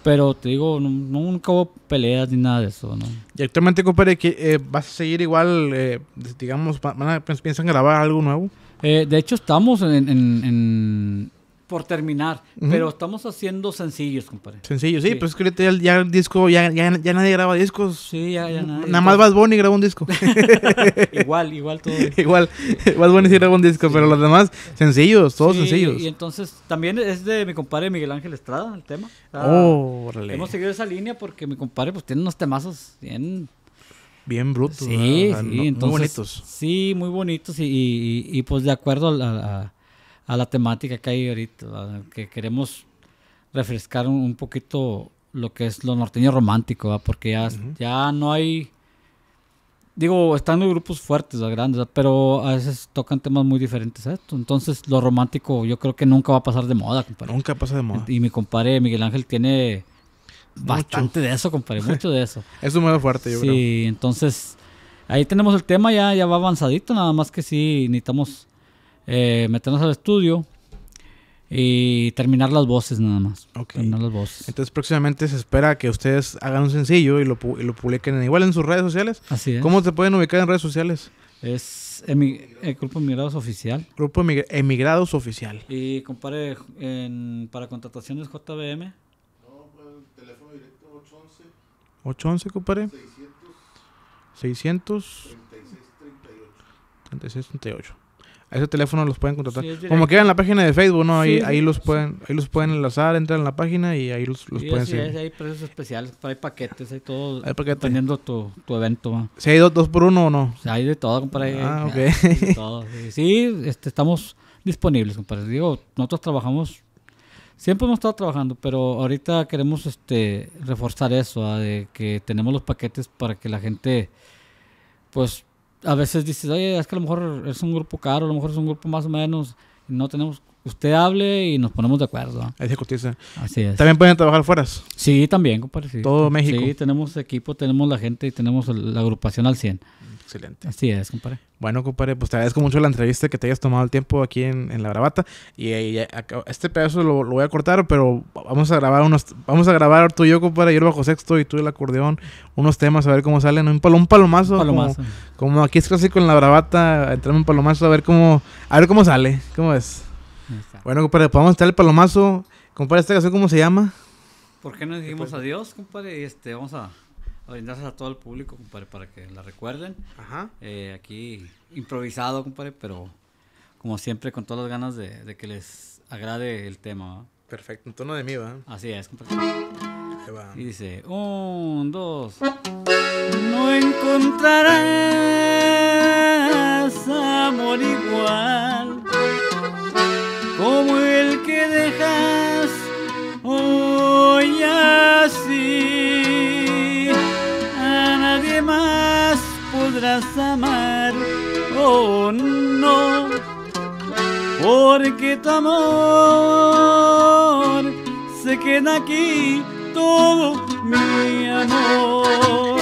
pero te digo, nunca hubo peleas ni nada de eso, ¿no? Y actualmente, compadre, eh, ¿vas a seguir igual, eh, digamos, van a, piensan grabar algo nuevo? Eh, de hecho, estamos en, por terminar, pero estamos haciendo sencillos, compadre. Sencillos, sí, pues pero es que ya, el disco, ya, ya, nadie graba discos. Sí, ya, ya nadie. Nada más Bad Bunny grabó un disco. igual, igual todo. igual, Bad Bunny sí grabó un disco, pero los demás, sencillos, todos sencillos. Y entonces, también es de mi compadre Miguel Ángel Estrada, el tema. oh, Hemos seguido esa línea porque mi compadre pues tiene unos temazos bien bien brutos. Sí, sí, muy bonitos. Sí, muy bonitos y, pues de acuerdo a, a, a la temática que hay ahorita, que queremos refrescar un, poquito lo que es lo norteño romántico, porque ya, no hay, digo, están los grupos fuertes, los grandes, pero a veces tocan temas muy diferentes a Entonces, lo romántico yo creo que nunca va a pasar de moda, compadre. Nunca pasa de moda. Y mi compadre Miguel Ángel tiene bastante de eso, compadre, mucho de eso. es un modo fuerte, yo creo. Sí, entonces, ahí tenemos el tema, ya, ya va avanzadito, nada más que sí necesitamos eh, meternos al estudio y terminar las voces nada más. Okay. las voces. Entonces próximamente se espera que ustedes hagan un sencillo y lo, publiquen igual en sus redes sociales. Así es. ¿Cómo se pueden ubicar en redes sociales? Es el eh, Grupo Emigrados Oficial. Grupo Emigrados Oficial. Y compare para contrataciones JBM. No, pues teléfono directo 811. 811, compare 600. 600. 3638. 3638 a ese teléfono los pueden contratar. Como que en la página de Facebook, ¿no? ahí, los pueden, ahí los pueden enlazar, entran en la página y ahí los, pueden seguir. Sí, hay precios especiales, hay paquetes, hay todo. Hay paquetes. Dependiendo tu, tu evento. Sí, hay dos, por uno o no. Sí, hay de todo, compadre. Ah, ok. Sí, este, estamos disponibles, compadre. Digo, nosotros trabajamos, siempre hemos estado trabajando, pero ahorita queremos este reforzar eso, de que tenemos los paquetes para que la gente, pues a veces dices, oye, es que a lo mejor es un grupo caro, a lo mejor es un grupo más o menos, no tenemos, usted hable y nos ponemos de acuerdo. Es se Así es. ¿También pueden trabajar fuera? Sí, también, compadre. Todo México. Sí, tenemos equipo, tenemos la gente y tenemos la agrupación al 100. Excelente. Así es, compadre. Bueno, compadre, pues te agradezco mucho la entrevista que te hayas tomado el tiempo aquí en, La Bravata. Y, eh, eh, este pedazo lo, voy a cortar, pero vamos a grabar unos, vamos a grabar tú y yo, compadre, yo bajo sexto y tú el acordeón, unos temas a ver cómo salen. Un, un palomazo. palomazo. Como, aquí es clásico en La Bravata, entrarme un palomazo a ver cómo, a ver cómo sale. ¿Cómo es? Bueno, compadre, podemos pues estar el palomazo. Compadre, esta canción, ¿cómo se llama? ¿Por qué no dijimos adiós, compadre? y Este, vamos a orientarse a todo el público, compadre, para que la recuerden. Ajá. Eh, aquí improvisado, compadre, pero como siempre con todas las ganas de, que les agrade el tema. Perfecto, un tono de mí, Así es, compadre. Va. Y dice, un, dos. No encontrarás amor igual como el que dejas. amar, oh no, porque tu amor se queda aquí, todo mi amor.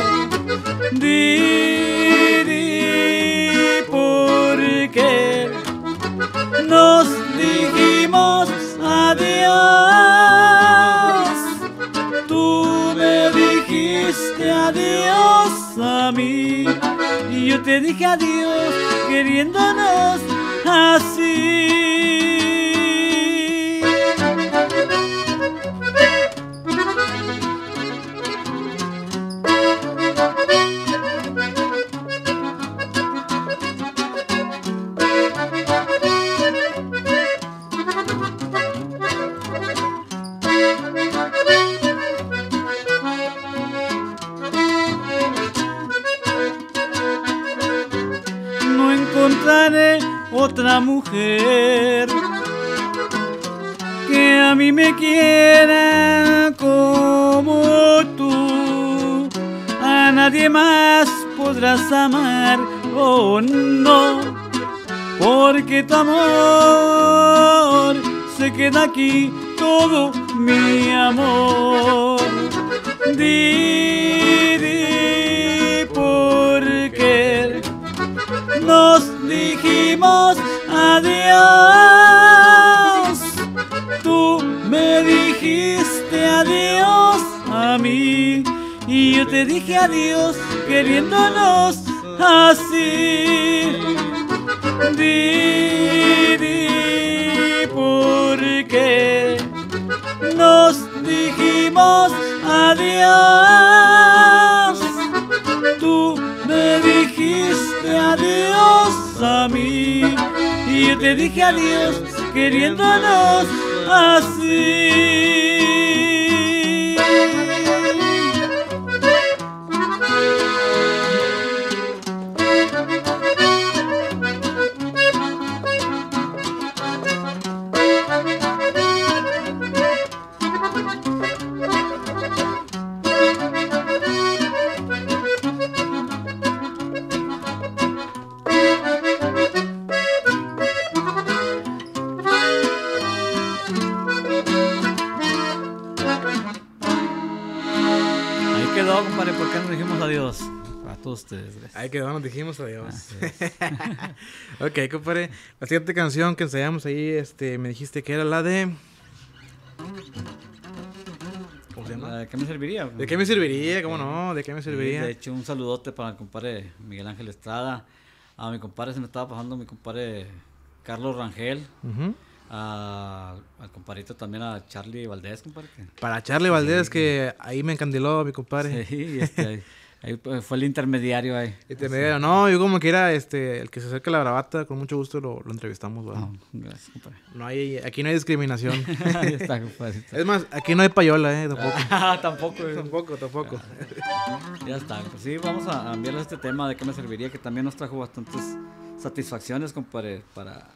¿por qué nos dijimos adiós, tú me dijiste adiós a mí. Y yo te dije adiós queriéndonos así. de otra mujer que a mí me quiera como tú. A nadie más podrás amar, o oh, no, porque tu amor se queda aquí todo mi amor. di porque nos dijimos adiós. Tú me dijiste adiós a mí y yo te dije adiós queriéndonos así. Di, ¿por qué nos dijimos adiós? a mí. Y yo te dije adiós, queriéndonos así. ustedes. Gracias. Ahí dijimos adiós. ok, compadre. La siguiente canción que ensayamos ahí, este, me dijiste que era la de. ¿Cómo se llama? ¿De qué me serviría? ¿De qué me serviría? ¿Cómo no? ¿De qué me serviría? De hecho, un saludote para el compadre Miguel Ángel Estrada. A mi compadre se me estaba pasando mi compadre Carlos Rangel. A, al compadrito también, a Charlie Valdés, compadre. Para Charlie Valdés, que ahí me encandiló mi compadre. Sí, este, Ahí pues, fue el intermediario ahí. Intermediario, no, yo como quiera, este, el que se acerca la bravata, con mucho gusto lo, entrevistamos, No, hay, aquí no hay discriminación. Es más, aquí no hay payola, ¿eh? Tampoco. Ah, eh. tampoco. tampoco, ah, Ya, está, pues sí, vamos a enviarles este tema de qué me serviría, que también nos trajo bastantes satisfacciones, para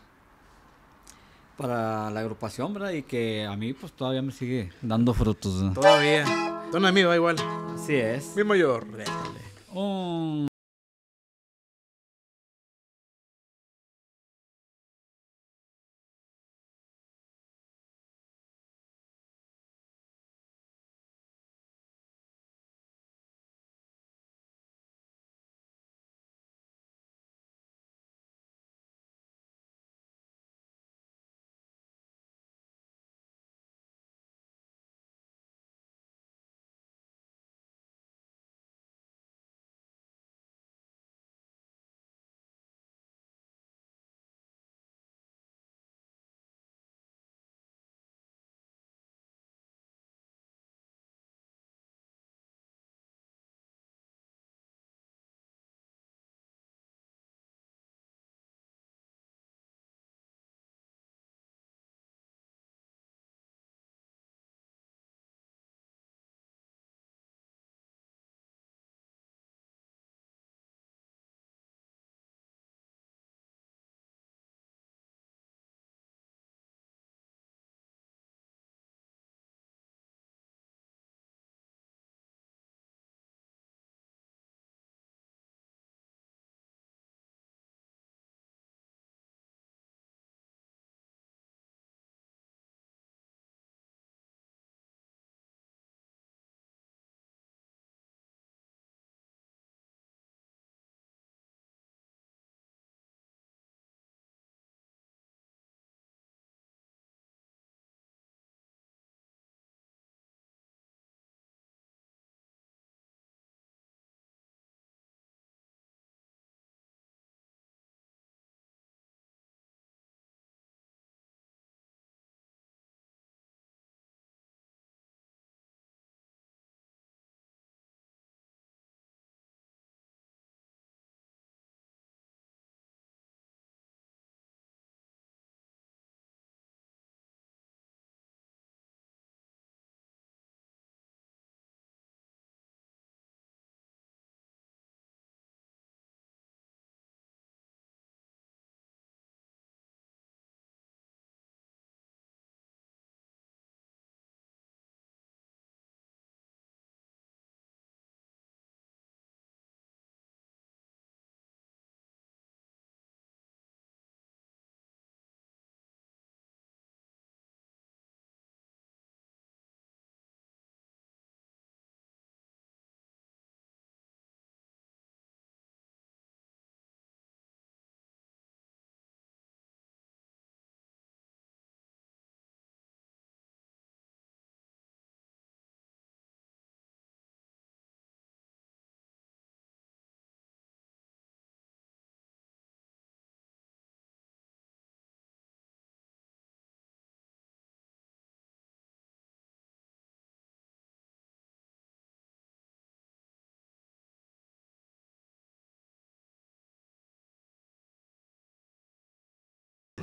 para la agrupación, ¿verdad? Y que a mí pues todavía me sigue dando frutos. Todavía. Don amigo, da igual. Así es. Mi mayor.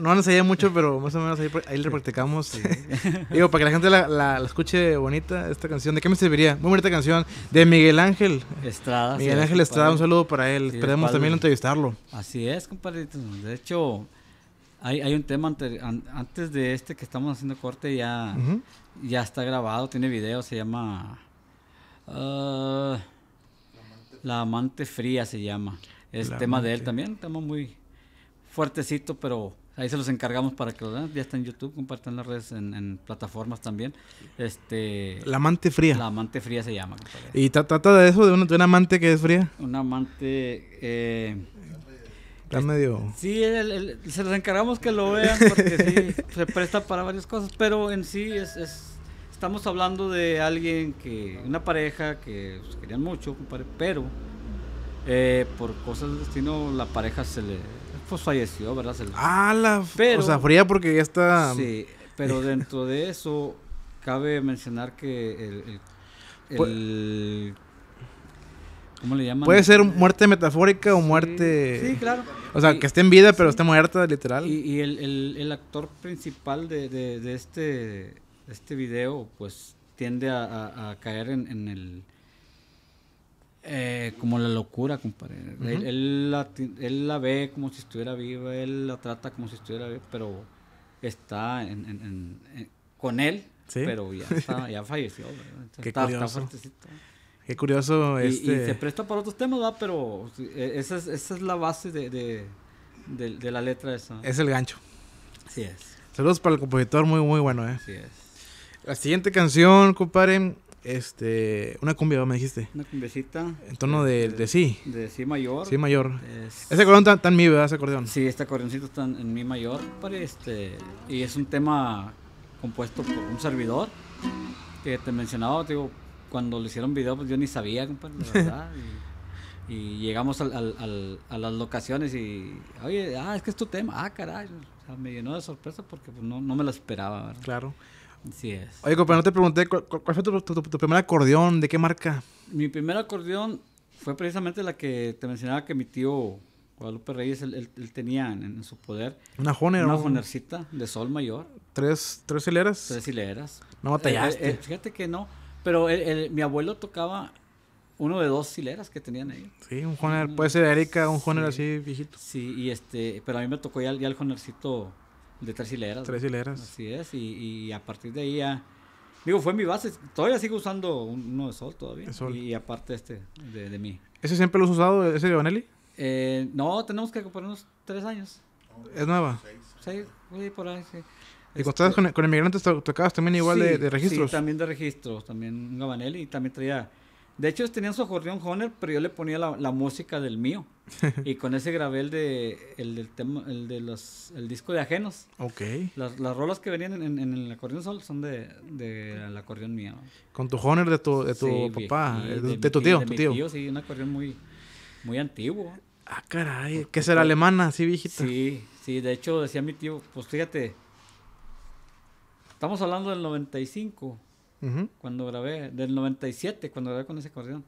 no nos mucho, pero más o menos ahí, le practicamos. Digo, para que la gente la, escuche bonita esta canción. ¿De qué me serviría? Muy bonita canción de Miguel Ángel. Estrada. Miguel Ángel Estrada, un saludo para él. Esperemos también entrevistarlo. Así es, compadritos. De hecho, hay, un tema antes de este que estamos haciendo corte, ya, ya está grabado, tiene video, se llama... Ah, la amante fría se llama. Es tema de él también, tema muy fuertecito, pero Ahí se los encargamos para que lo vean, Ya está en YouTube, compartan las redes en, plataformas también. Este, la amante fría. La amante fría se llama. ¿Y trata de eso, de una, amante que es fría? Un amante... Eh, está medio... Sí, se los encargamos que lo vean porque sí, se presta para varias cosas, pero en sí es, estamos hablando de alguien que, una pareja que pues, querían mucho, pero eh, por cosas del destino la pareja se le pues, falleció, ¿verdad? Ah, la... o sea, fría porque ya está... Sí, pero dentro de eso cabe mencionar que el... ¿Cómo le llaman? Puede ser muerte metafórica o muerte... Sí, claro. O sea, que esté en vida, pero esté muerta, literal. Y, el, actor principal de, este, este video, pues, tiende a, caer en el eh, como la locura, compadre. él, la, ve como si estuviera viva, él la trata como si estuviera viva, pero está con él, pero ya, ya falleció. Qué curioso. Qué curioso. este... se presta para otros temas, Pero e, esa es, la base de, de, la letra Es el gancho. sí es. Saludos para el compositor, muy, muy bueno, ¿eh? La siguiente canción, compadre, este, una cumbia, me dijiste. Una cumbiecita. En tono de, este, de, sí. De sí mayor. Sí mayor. Ese acordeón está, en mi, ¿verdad? Ese acordeón. Sí, este acordeoncito está en mi mayor, para este, y es un tema compuesto por un servidor que te mencionaba, digo, cuando le hicieron video, pues yo ni sabía, compadre, y, llegamos a las locaciones y, oye, ah, es que es tu tema, ah, caray. me llenó de sorpresa porque pues, no, no me lo esperaba, ¿verdad? Claro. Así es. Oye, pero no te pregunté, ¿cuál, fue tu, primer acordeón? ¿De qué marca? Mi primer acordeón fue precisamente la que te mencionaba que mi tío Guadalupe Reyes, él, tenía en, su poder. Una Honer. Una de sol mayor. ¿Tres, tres hileras? Tres hileras. No batallaste. Eh, eh, eh, fíjate que no, pero mi abuelo tocaba uno de dos hileras que tenían ahí. Sí, un Honer, puede ser Erika, un Honer así viejito. Sí, y este, pero a mí me tocó ya, el Honercito de tres hileras. Tres hileras. Así es, y, a partir de ahí ya... Digo, fue mi base. Todavía sigo usando uno de sol todavía. Y, aparte este de, mí. ¿Ese siempre lo has usado, ese de Vanelli? Eh, no, tenemos que comprar unos tres años. ¿Es nueva? Seis, sí, por ahí, sí. ¿Y este con, con, inmigrantes tocabas también igual de, de, registros? Sí, también de registros, también un Gabanelli y también traía de hecho, ellos tenían su acordeón Honer, pero yo le ponía la, música del mío. y con ese grabé el de el del tema, el de los el disco de ajenos. Ok. Las, rolas que venían en, el acordeón sol son de, de acordeón mío. Con tu Honer de tu, de tu papá, de, tu tío, tu tío. Sí, un acordeón muy, muy antiguo. Ah, caray, que será alemana, así viejita. Sí, sí, de hecho decía mi tío, pues fíjate, estamos hablando del 95 cuando grabé, del 97, cuando grabé con ese acordeón.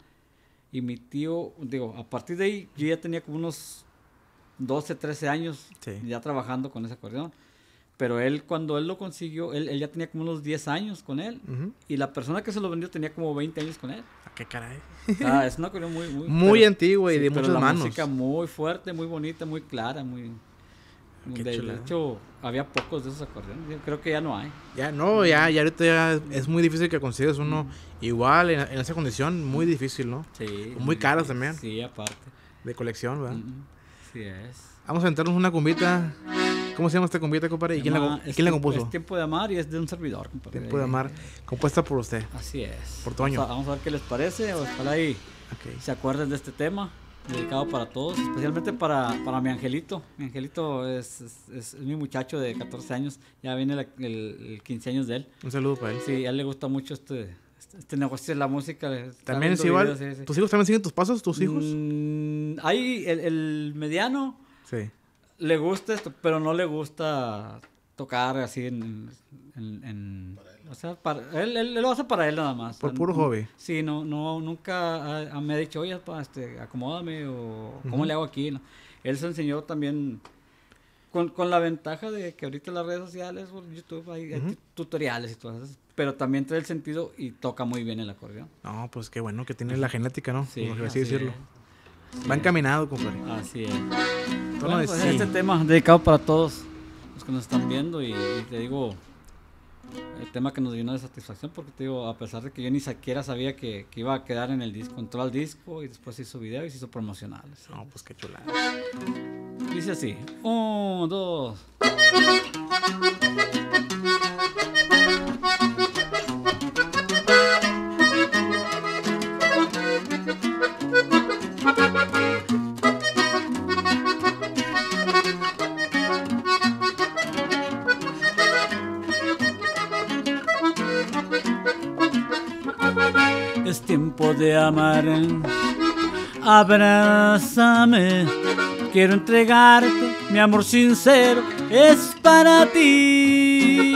Y mi tío, digo, a partir de ahí yo ya tenía como unos 12, 13 años ya trabajando con ese acordeón. Pero él, cuando él lo consiguió, él, él ya tenía como unos 10 años con él. Y la persona que se lo vendió tenía como 20 años con él. ¿A ah, qué caray? Ah, es un acordeón muy... Muy, muy antiguo y de muchas manos. música muy fuerte, muy bonita, muy clara, muy de, hecho, había pocos de esos acordeones. creo que ya no hay. Ya no, ya, ya ahorita ya es muy difícil que consigas uno mm. igual en, esa condición, muy difícil, ¿no? Sí. Muy caras también. Sí, aparte. De colección, ¿verdad? Mm, sí es. Vamos a entrarnos una cumbita. ¿Cómo se llama esta cumbita, compadre? ¿Y quién, la, ¿quién la, este compuso? Es Tiempo de Amar y es de un servidor, compadre. Tiempo de Amar, eh, compuesta por usted. Así es. Por Toño. Vamos a, ver qué les parece. Ojalá ahí okay. se acuerdan de este tema dedicado para todos, especialmente para, para mi angelito. Mi angelito es, es, mi muchacho de 14 años, ya viene el, el, 15 años de él. Un saludo para él. Sí, a él le gusta mucho este, este, este negocio de la música. También es igual. ¿Tus hijos también siguen tus pasos, tus hijos? Mm, hay el, mediano. Sí. Le gusta esto, pero no le gusta tocar así en, en o sea, para, él, lo hace para él nada más. Por puro hobby. Sí, no, no, nunca me ha dicho, oye, este, acomódame o cómo le hago aquí. Él se enseñó también con, con, la ventaja de que ahorita las redes sociales, por YouTube, hay, tutoriales y todas esas. Pero también trae el sentido y toca muy bien el acordeón. No, pues qué bueno que tiene la genética, ¿no? Sí, así, decirlo. Va encaminado, compadre. Así es. Bueno, pues, Este tema dedicado para todos los que nos están viendo y te digo, el tema que nos dio una satisfacción porque te digo, a pesar de que yo ni siquiera sabía que, iba a quedar en el disco, entró al disco y después hizo videos y hizo promocionales. No, pues qué chulada. Dice así, un, dos. tiempo de amar. Abrázame, quiero entregarte mi amor sincero, es para ti,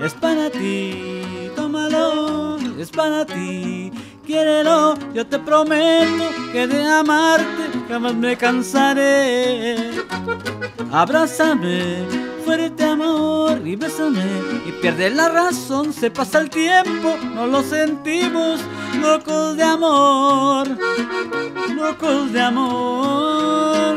es para ti, tómalo, es para ti, quiérelo, yo te prometo que de amarte jamás me cansaré. Abrázame, fuerte amor y bésame y pierde la razón, se pasa el tiempo, no lo sentimos, locos de amor, locos de amor,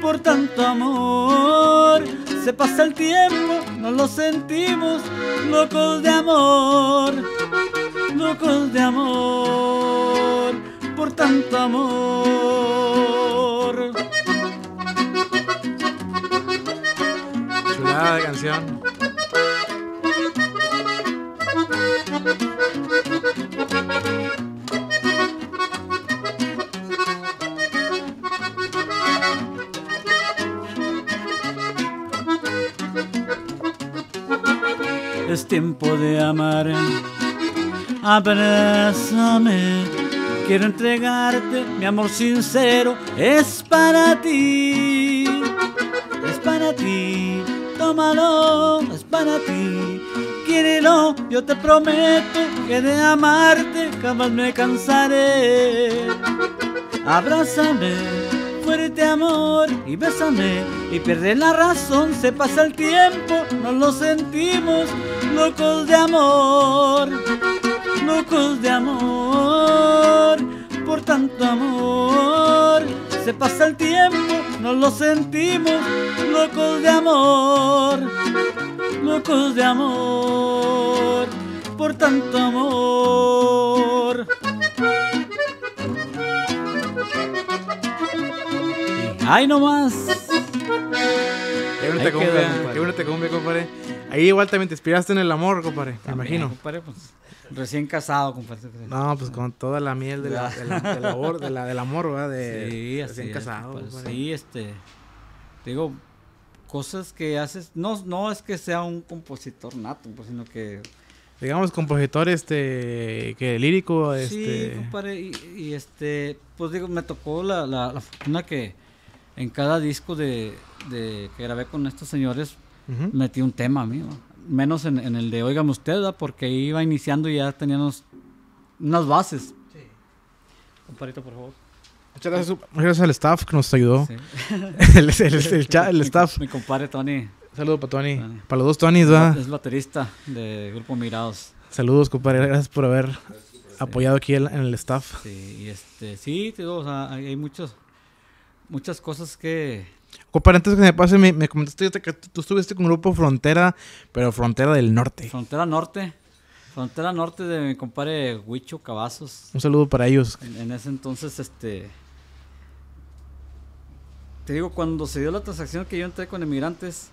por tanto amor, se pasa el tiempo, no lo sentimos, locos de amor, locos de amor, por tanto amor. canción. Es tiempo de amar. Abrázame. Quiero entregarte mi amor sincero. Es para ti. Es para ti tómalo, es para ti. lo, yo te prometo que de amarte jamás me cansaré. Abrázame, fuerte amor, y bésame, y pierde la razón, se pasa el tiempo, nos lo sentimos, locos de amor, locos de amor, por tanto amor. Se pasa el tiempo, no lo sentimos locos de amor, locos de amor, por tanto amor. ¡Ay, no más! compadre. Ahí igual también te inspiraste en el amor, compadre, me imagino. Compadre, pues, recién casado, compadre. No, pues con toda la miel de la, del, amor, amor, ¿verdad? sí, recién casado. Sí, este, digo, cosas que haces, no, no es que sea un compositor nato, pues, sino que... Digamos, compositor, este, que lírico, este... Sí, compadre, y, este, pues digo, me tocó la, la, la fortuna que en cada disco de, de, que grabé con estos señores, metí un tema amigo Menos en, el de Óigame Usted, ¿verdad? porque iba iniciando y ya teníamos unas bases. Sí. Comparito, por favor. Muchas gracias, al staff que nos ayudó. el, staff. Mi compadre Tony. Saludos para Tony. Para los dos Tony ¿verdad? Es baterista de Grupo Mirados. Saludos, compadre. Gracias por haber apoyado aquí en el staff. Sí, y este, sí, hay muchos, muchas cosas que Compa, antes que me pase, me, comentaste que tú estuviste con grupo Frontera, pero Frontera del Norte. Frontera Norte. Frontera Norte de mi compadre Huicho Cavazos. Un saludo para ellos. En, ese entonces, este. Te digo, cuando se dio la transacción que yo entré con Emigrantes,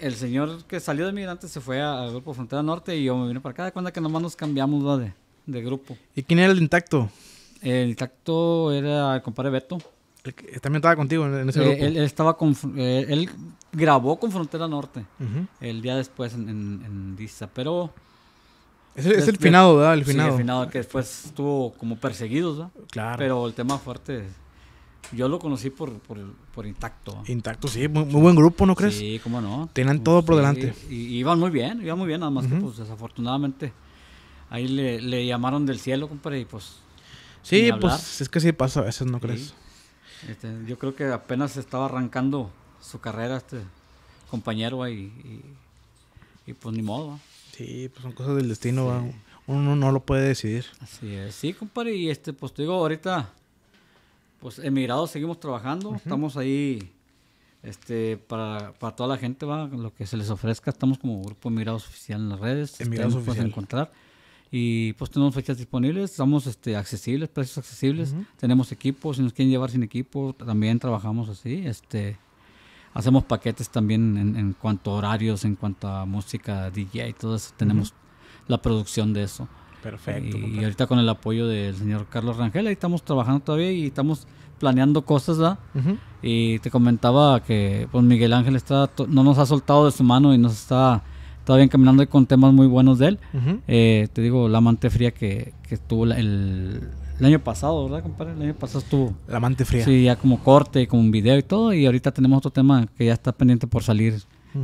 el señor que salió de Emigrantes se fue al grupo Frontera Norte y yo me vine para acá. De cuenta que nomás nos cambiamos de, de grupo. ¿Y quién era el intacto? El intacto era el compadre Beto. Eh, también estaba contigo en ese eh, grupo. él, estaba con, eh, él grabó con Frontera Norte el día después en, en, pero... Es el, finado, ¿verdad? El finado. el finado que después estuvo como perseguidos, ¿verdad? Claro. Pero el tema fuerte, yo lo conocí por, por, Intacto. Intacto, sí. Muy, buen grupo, ¿no crees? Sí, cómo no. Tenían todo por delante. Y, iban muy bien, iban muy bien, nada más que pues desafortunadamente ahí le, llamaron del cielo, compadre, y pues... Sí, pues es que sí pasa a veces, ¿no crees? Este, yo creo que apenas estaba arrancando su carrera este compañero ahí y, y, pues ni modo. Sí, pues son cosas del destino, uno no lo puede decidir. Así es, sí, compadre, y este, pues te digo, ahorita, pues emigrados seguimos trabajando, estamos ahí, este, para, toda la gente, va, lo que se les ofrezca, estamos como grupo emigrados oficial en las redes, emigrados oficial. encontrar y pues tenemos fechas disponibles, estamos este, accesibles, precios accesibles, tenemos equipos, si nos quieren llevar sin equipo, también trabajamos así, este, hacemos paquetes también en, cuanto a horarios, en cuanto a música, DJ y todo eso, tenemos la producción de eso. Perfecto. Y, ahorita con el apoyo del señor Carlos Rangel, ahí estamos trabajando todavía y estamos planeando cosas, ¿verdad? Y te comentaba que pues, Miguel Ángel está no nos ha soltado de su mano y nos está todavía caminando con temas muy buenos de él. Eh, te digo, La Mante Fría que, que estuvo el, el, año pasado, ¿verdad, compadre? El año pasado estuvo. La Mante Fría. Sí, ya como corte, como un video y todo. Y ahorita tenemos otro tema que ya está pendiente por salir.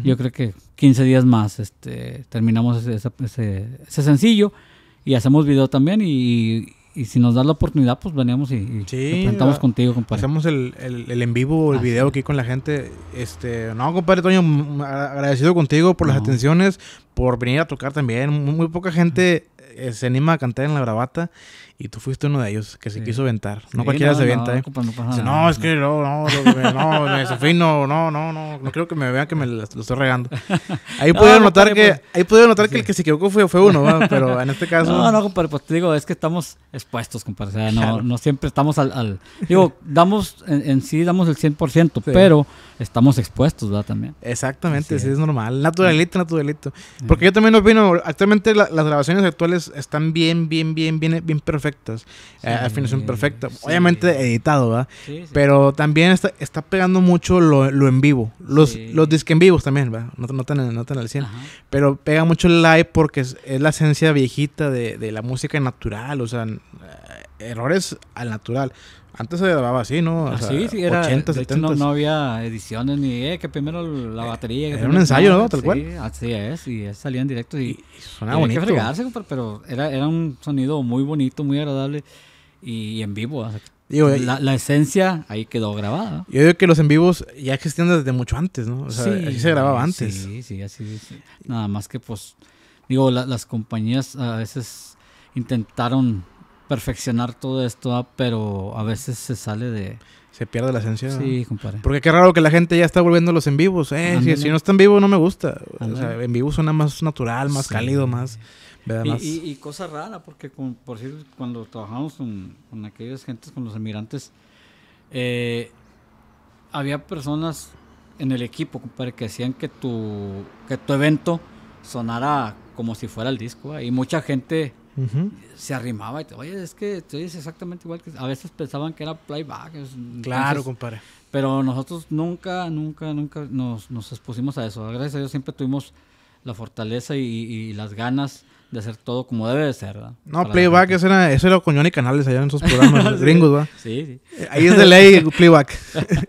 Yo creo que 15 días más este, terminamos ese, ese sencillo y hacemos video también y, y si nos das la oportunidad, pues veníamos y, cantamos presentamos contigo, compadre. Hacemos el, el, en vivo el video aquí con la gente. Este, no, compadre Toño, agradecido contigo por las atenciones, por venir a tocar también. Muy, poca gente eh, se anima a cantar en la bravata y tú fuiste uno de ellos que se quiso ventar No cualquiera se venta no, ¿eh? Pues, no, es que no, no, no, no, no, no, no creo que me vean que me lo estoy regando. Ahí pudieron notar que, pues, ahí pudieron notar que el que se equivocó fue, fue uno, ¿verdad? pero en este caso. No, no, compadre, pues te digo, es que estamos expuestos, compadre. O sea, no, no siempre estamos al, al digo, damos, en, sí damos el 100%, pero estamos expuestos, ¿verdad? También. Exactamente, sí, es. normal. Naturalito, naturalito. Porque yo también opino, actualmente las grabaciones actuales están bien, bien, bien, bien, bien perfectas perfectas, sí, eh, son perfectas perfecta, obviamente editado, Pero también está, está pegando mucho lo, en vivo, los, los discos en vivos también, ¿verdad? No, no, tan, no al 100, pero pega mucho el live porque es, la esencia viejita de, de, la música natural, o sea, eh, errores al natural. Antes se grababa así, ¿no? O así, ah, sí, era. No, había ediciones ni eh, que primero la batería. era un ensayo, ¿no? Tal sí, Así es, y salían directo y, y, sonaba No bonito. Que fregarse, pero era, un sonido muy bonito, muy agradable y, en vivo. Eh, la, esencia ahí quedó grabada. Yo digo que los en vivos ya existían desde mucho antes, ¿no? sí, así se grababa antes. Sí, sí, así. Sí. Nada más que, pues, digo, las compañías a veces intentaron perfeccionar todo esto, ah, pero a veces se sale de... Se pierde la esencia. Sí, compadre. Porque qué raro que la gente ya está volviendo los en vivos. Eh, si, no está en vivo no me gusta. en vivo suena más natural, más cálido, más... Y, cosa rara, porque por si... cuando trabajamos con, aquellas gentes, con los emigrantes, eh, había personas en el equipo, compadre, que decían que tu, que tu evento sonara como si fuera el disco. Ah, y mucha gente se arrimaba y te, oye, es que es exactamente igual que a veces pensaban que era playback. claro, compadre. Pero nosotros nunca, nunca, nunca nos, nos expusimos a eso. Gracias a Dios siempre tuvimos la fortaleza y las ganas de hacer todo como debe de ser, ¿verdad? No, playback, eso era, eso era Canales allá en esos programas gringos, ¿verdad? Sí, sí. Eh, ahí es de ley playback.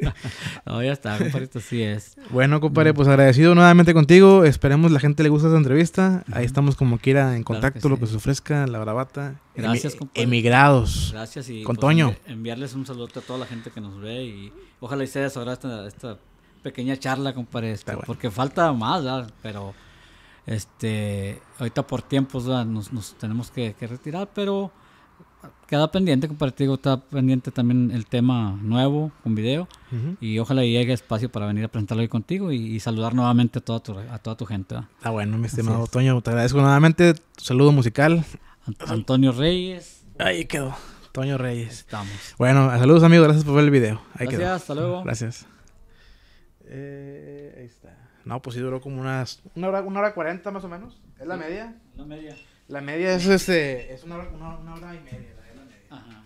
no, ya está, compadre, así es. Bueno, compadre, mm. pues agradecido nuevamente contigo. Esperemos la gente le guste esta entrevista. Ahí estamos como quiera en contacto, lo que se ofrezca, la bravata. Gracias, compadre. Emigrados. Gracias y con pues, Toño. enviarles un saludo a toda la gente que nos ve y ojalá y se esta, esta pequeña charla, compadre, este, porque falta más, ¿verdad? Pero este, ahorita por tiempos nos, tenemos que, retirar, pero queda pendiente, compartido, está pendiente también el tema nuevo con video y ojalá llegue espacio para venir a presentarlo hoy contigo y, saludar nuevamente a toda tu, gente. Ah, bueno, mi estimado Toño, te agradezco nuevamente. saludo musical. Antonio Reyes. Ahí quedó. Toño Reyes. Estamos. Bueno, saludos amigos, gracias por ver el video. gracias, hasta luego. Gracias. Eh, ahí está. No, pues sí duró como unas. Una hora, una hora cuarenta más o menos. ¿Es la media? La media. La media es este. Es una hora, una, hora y media, la media. Ajá.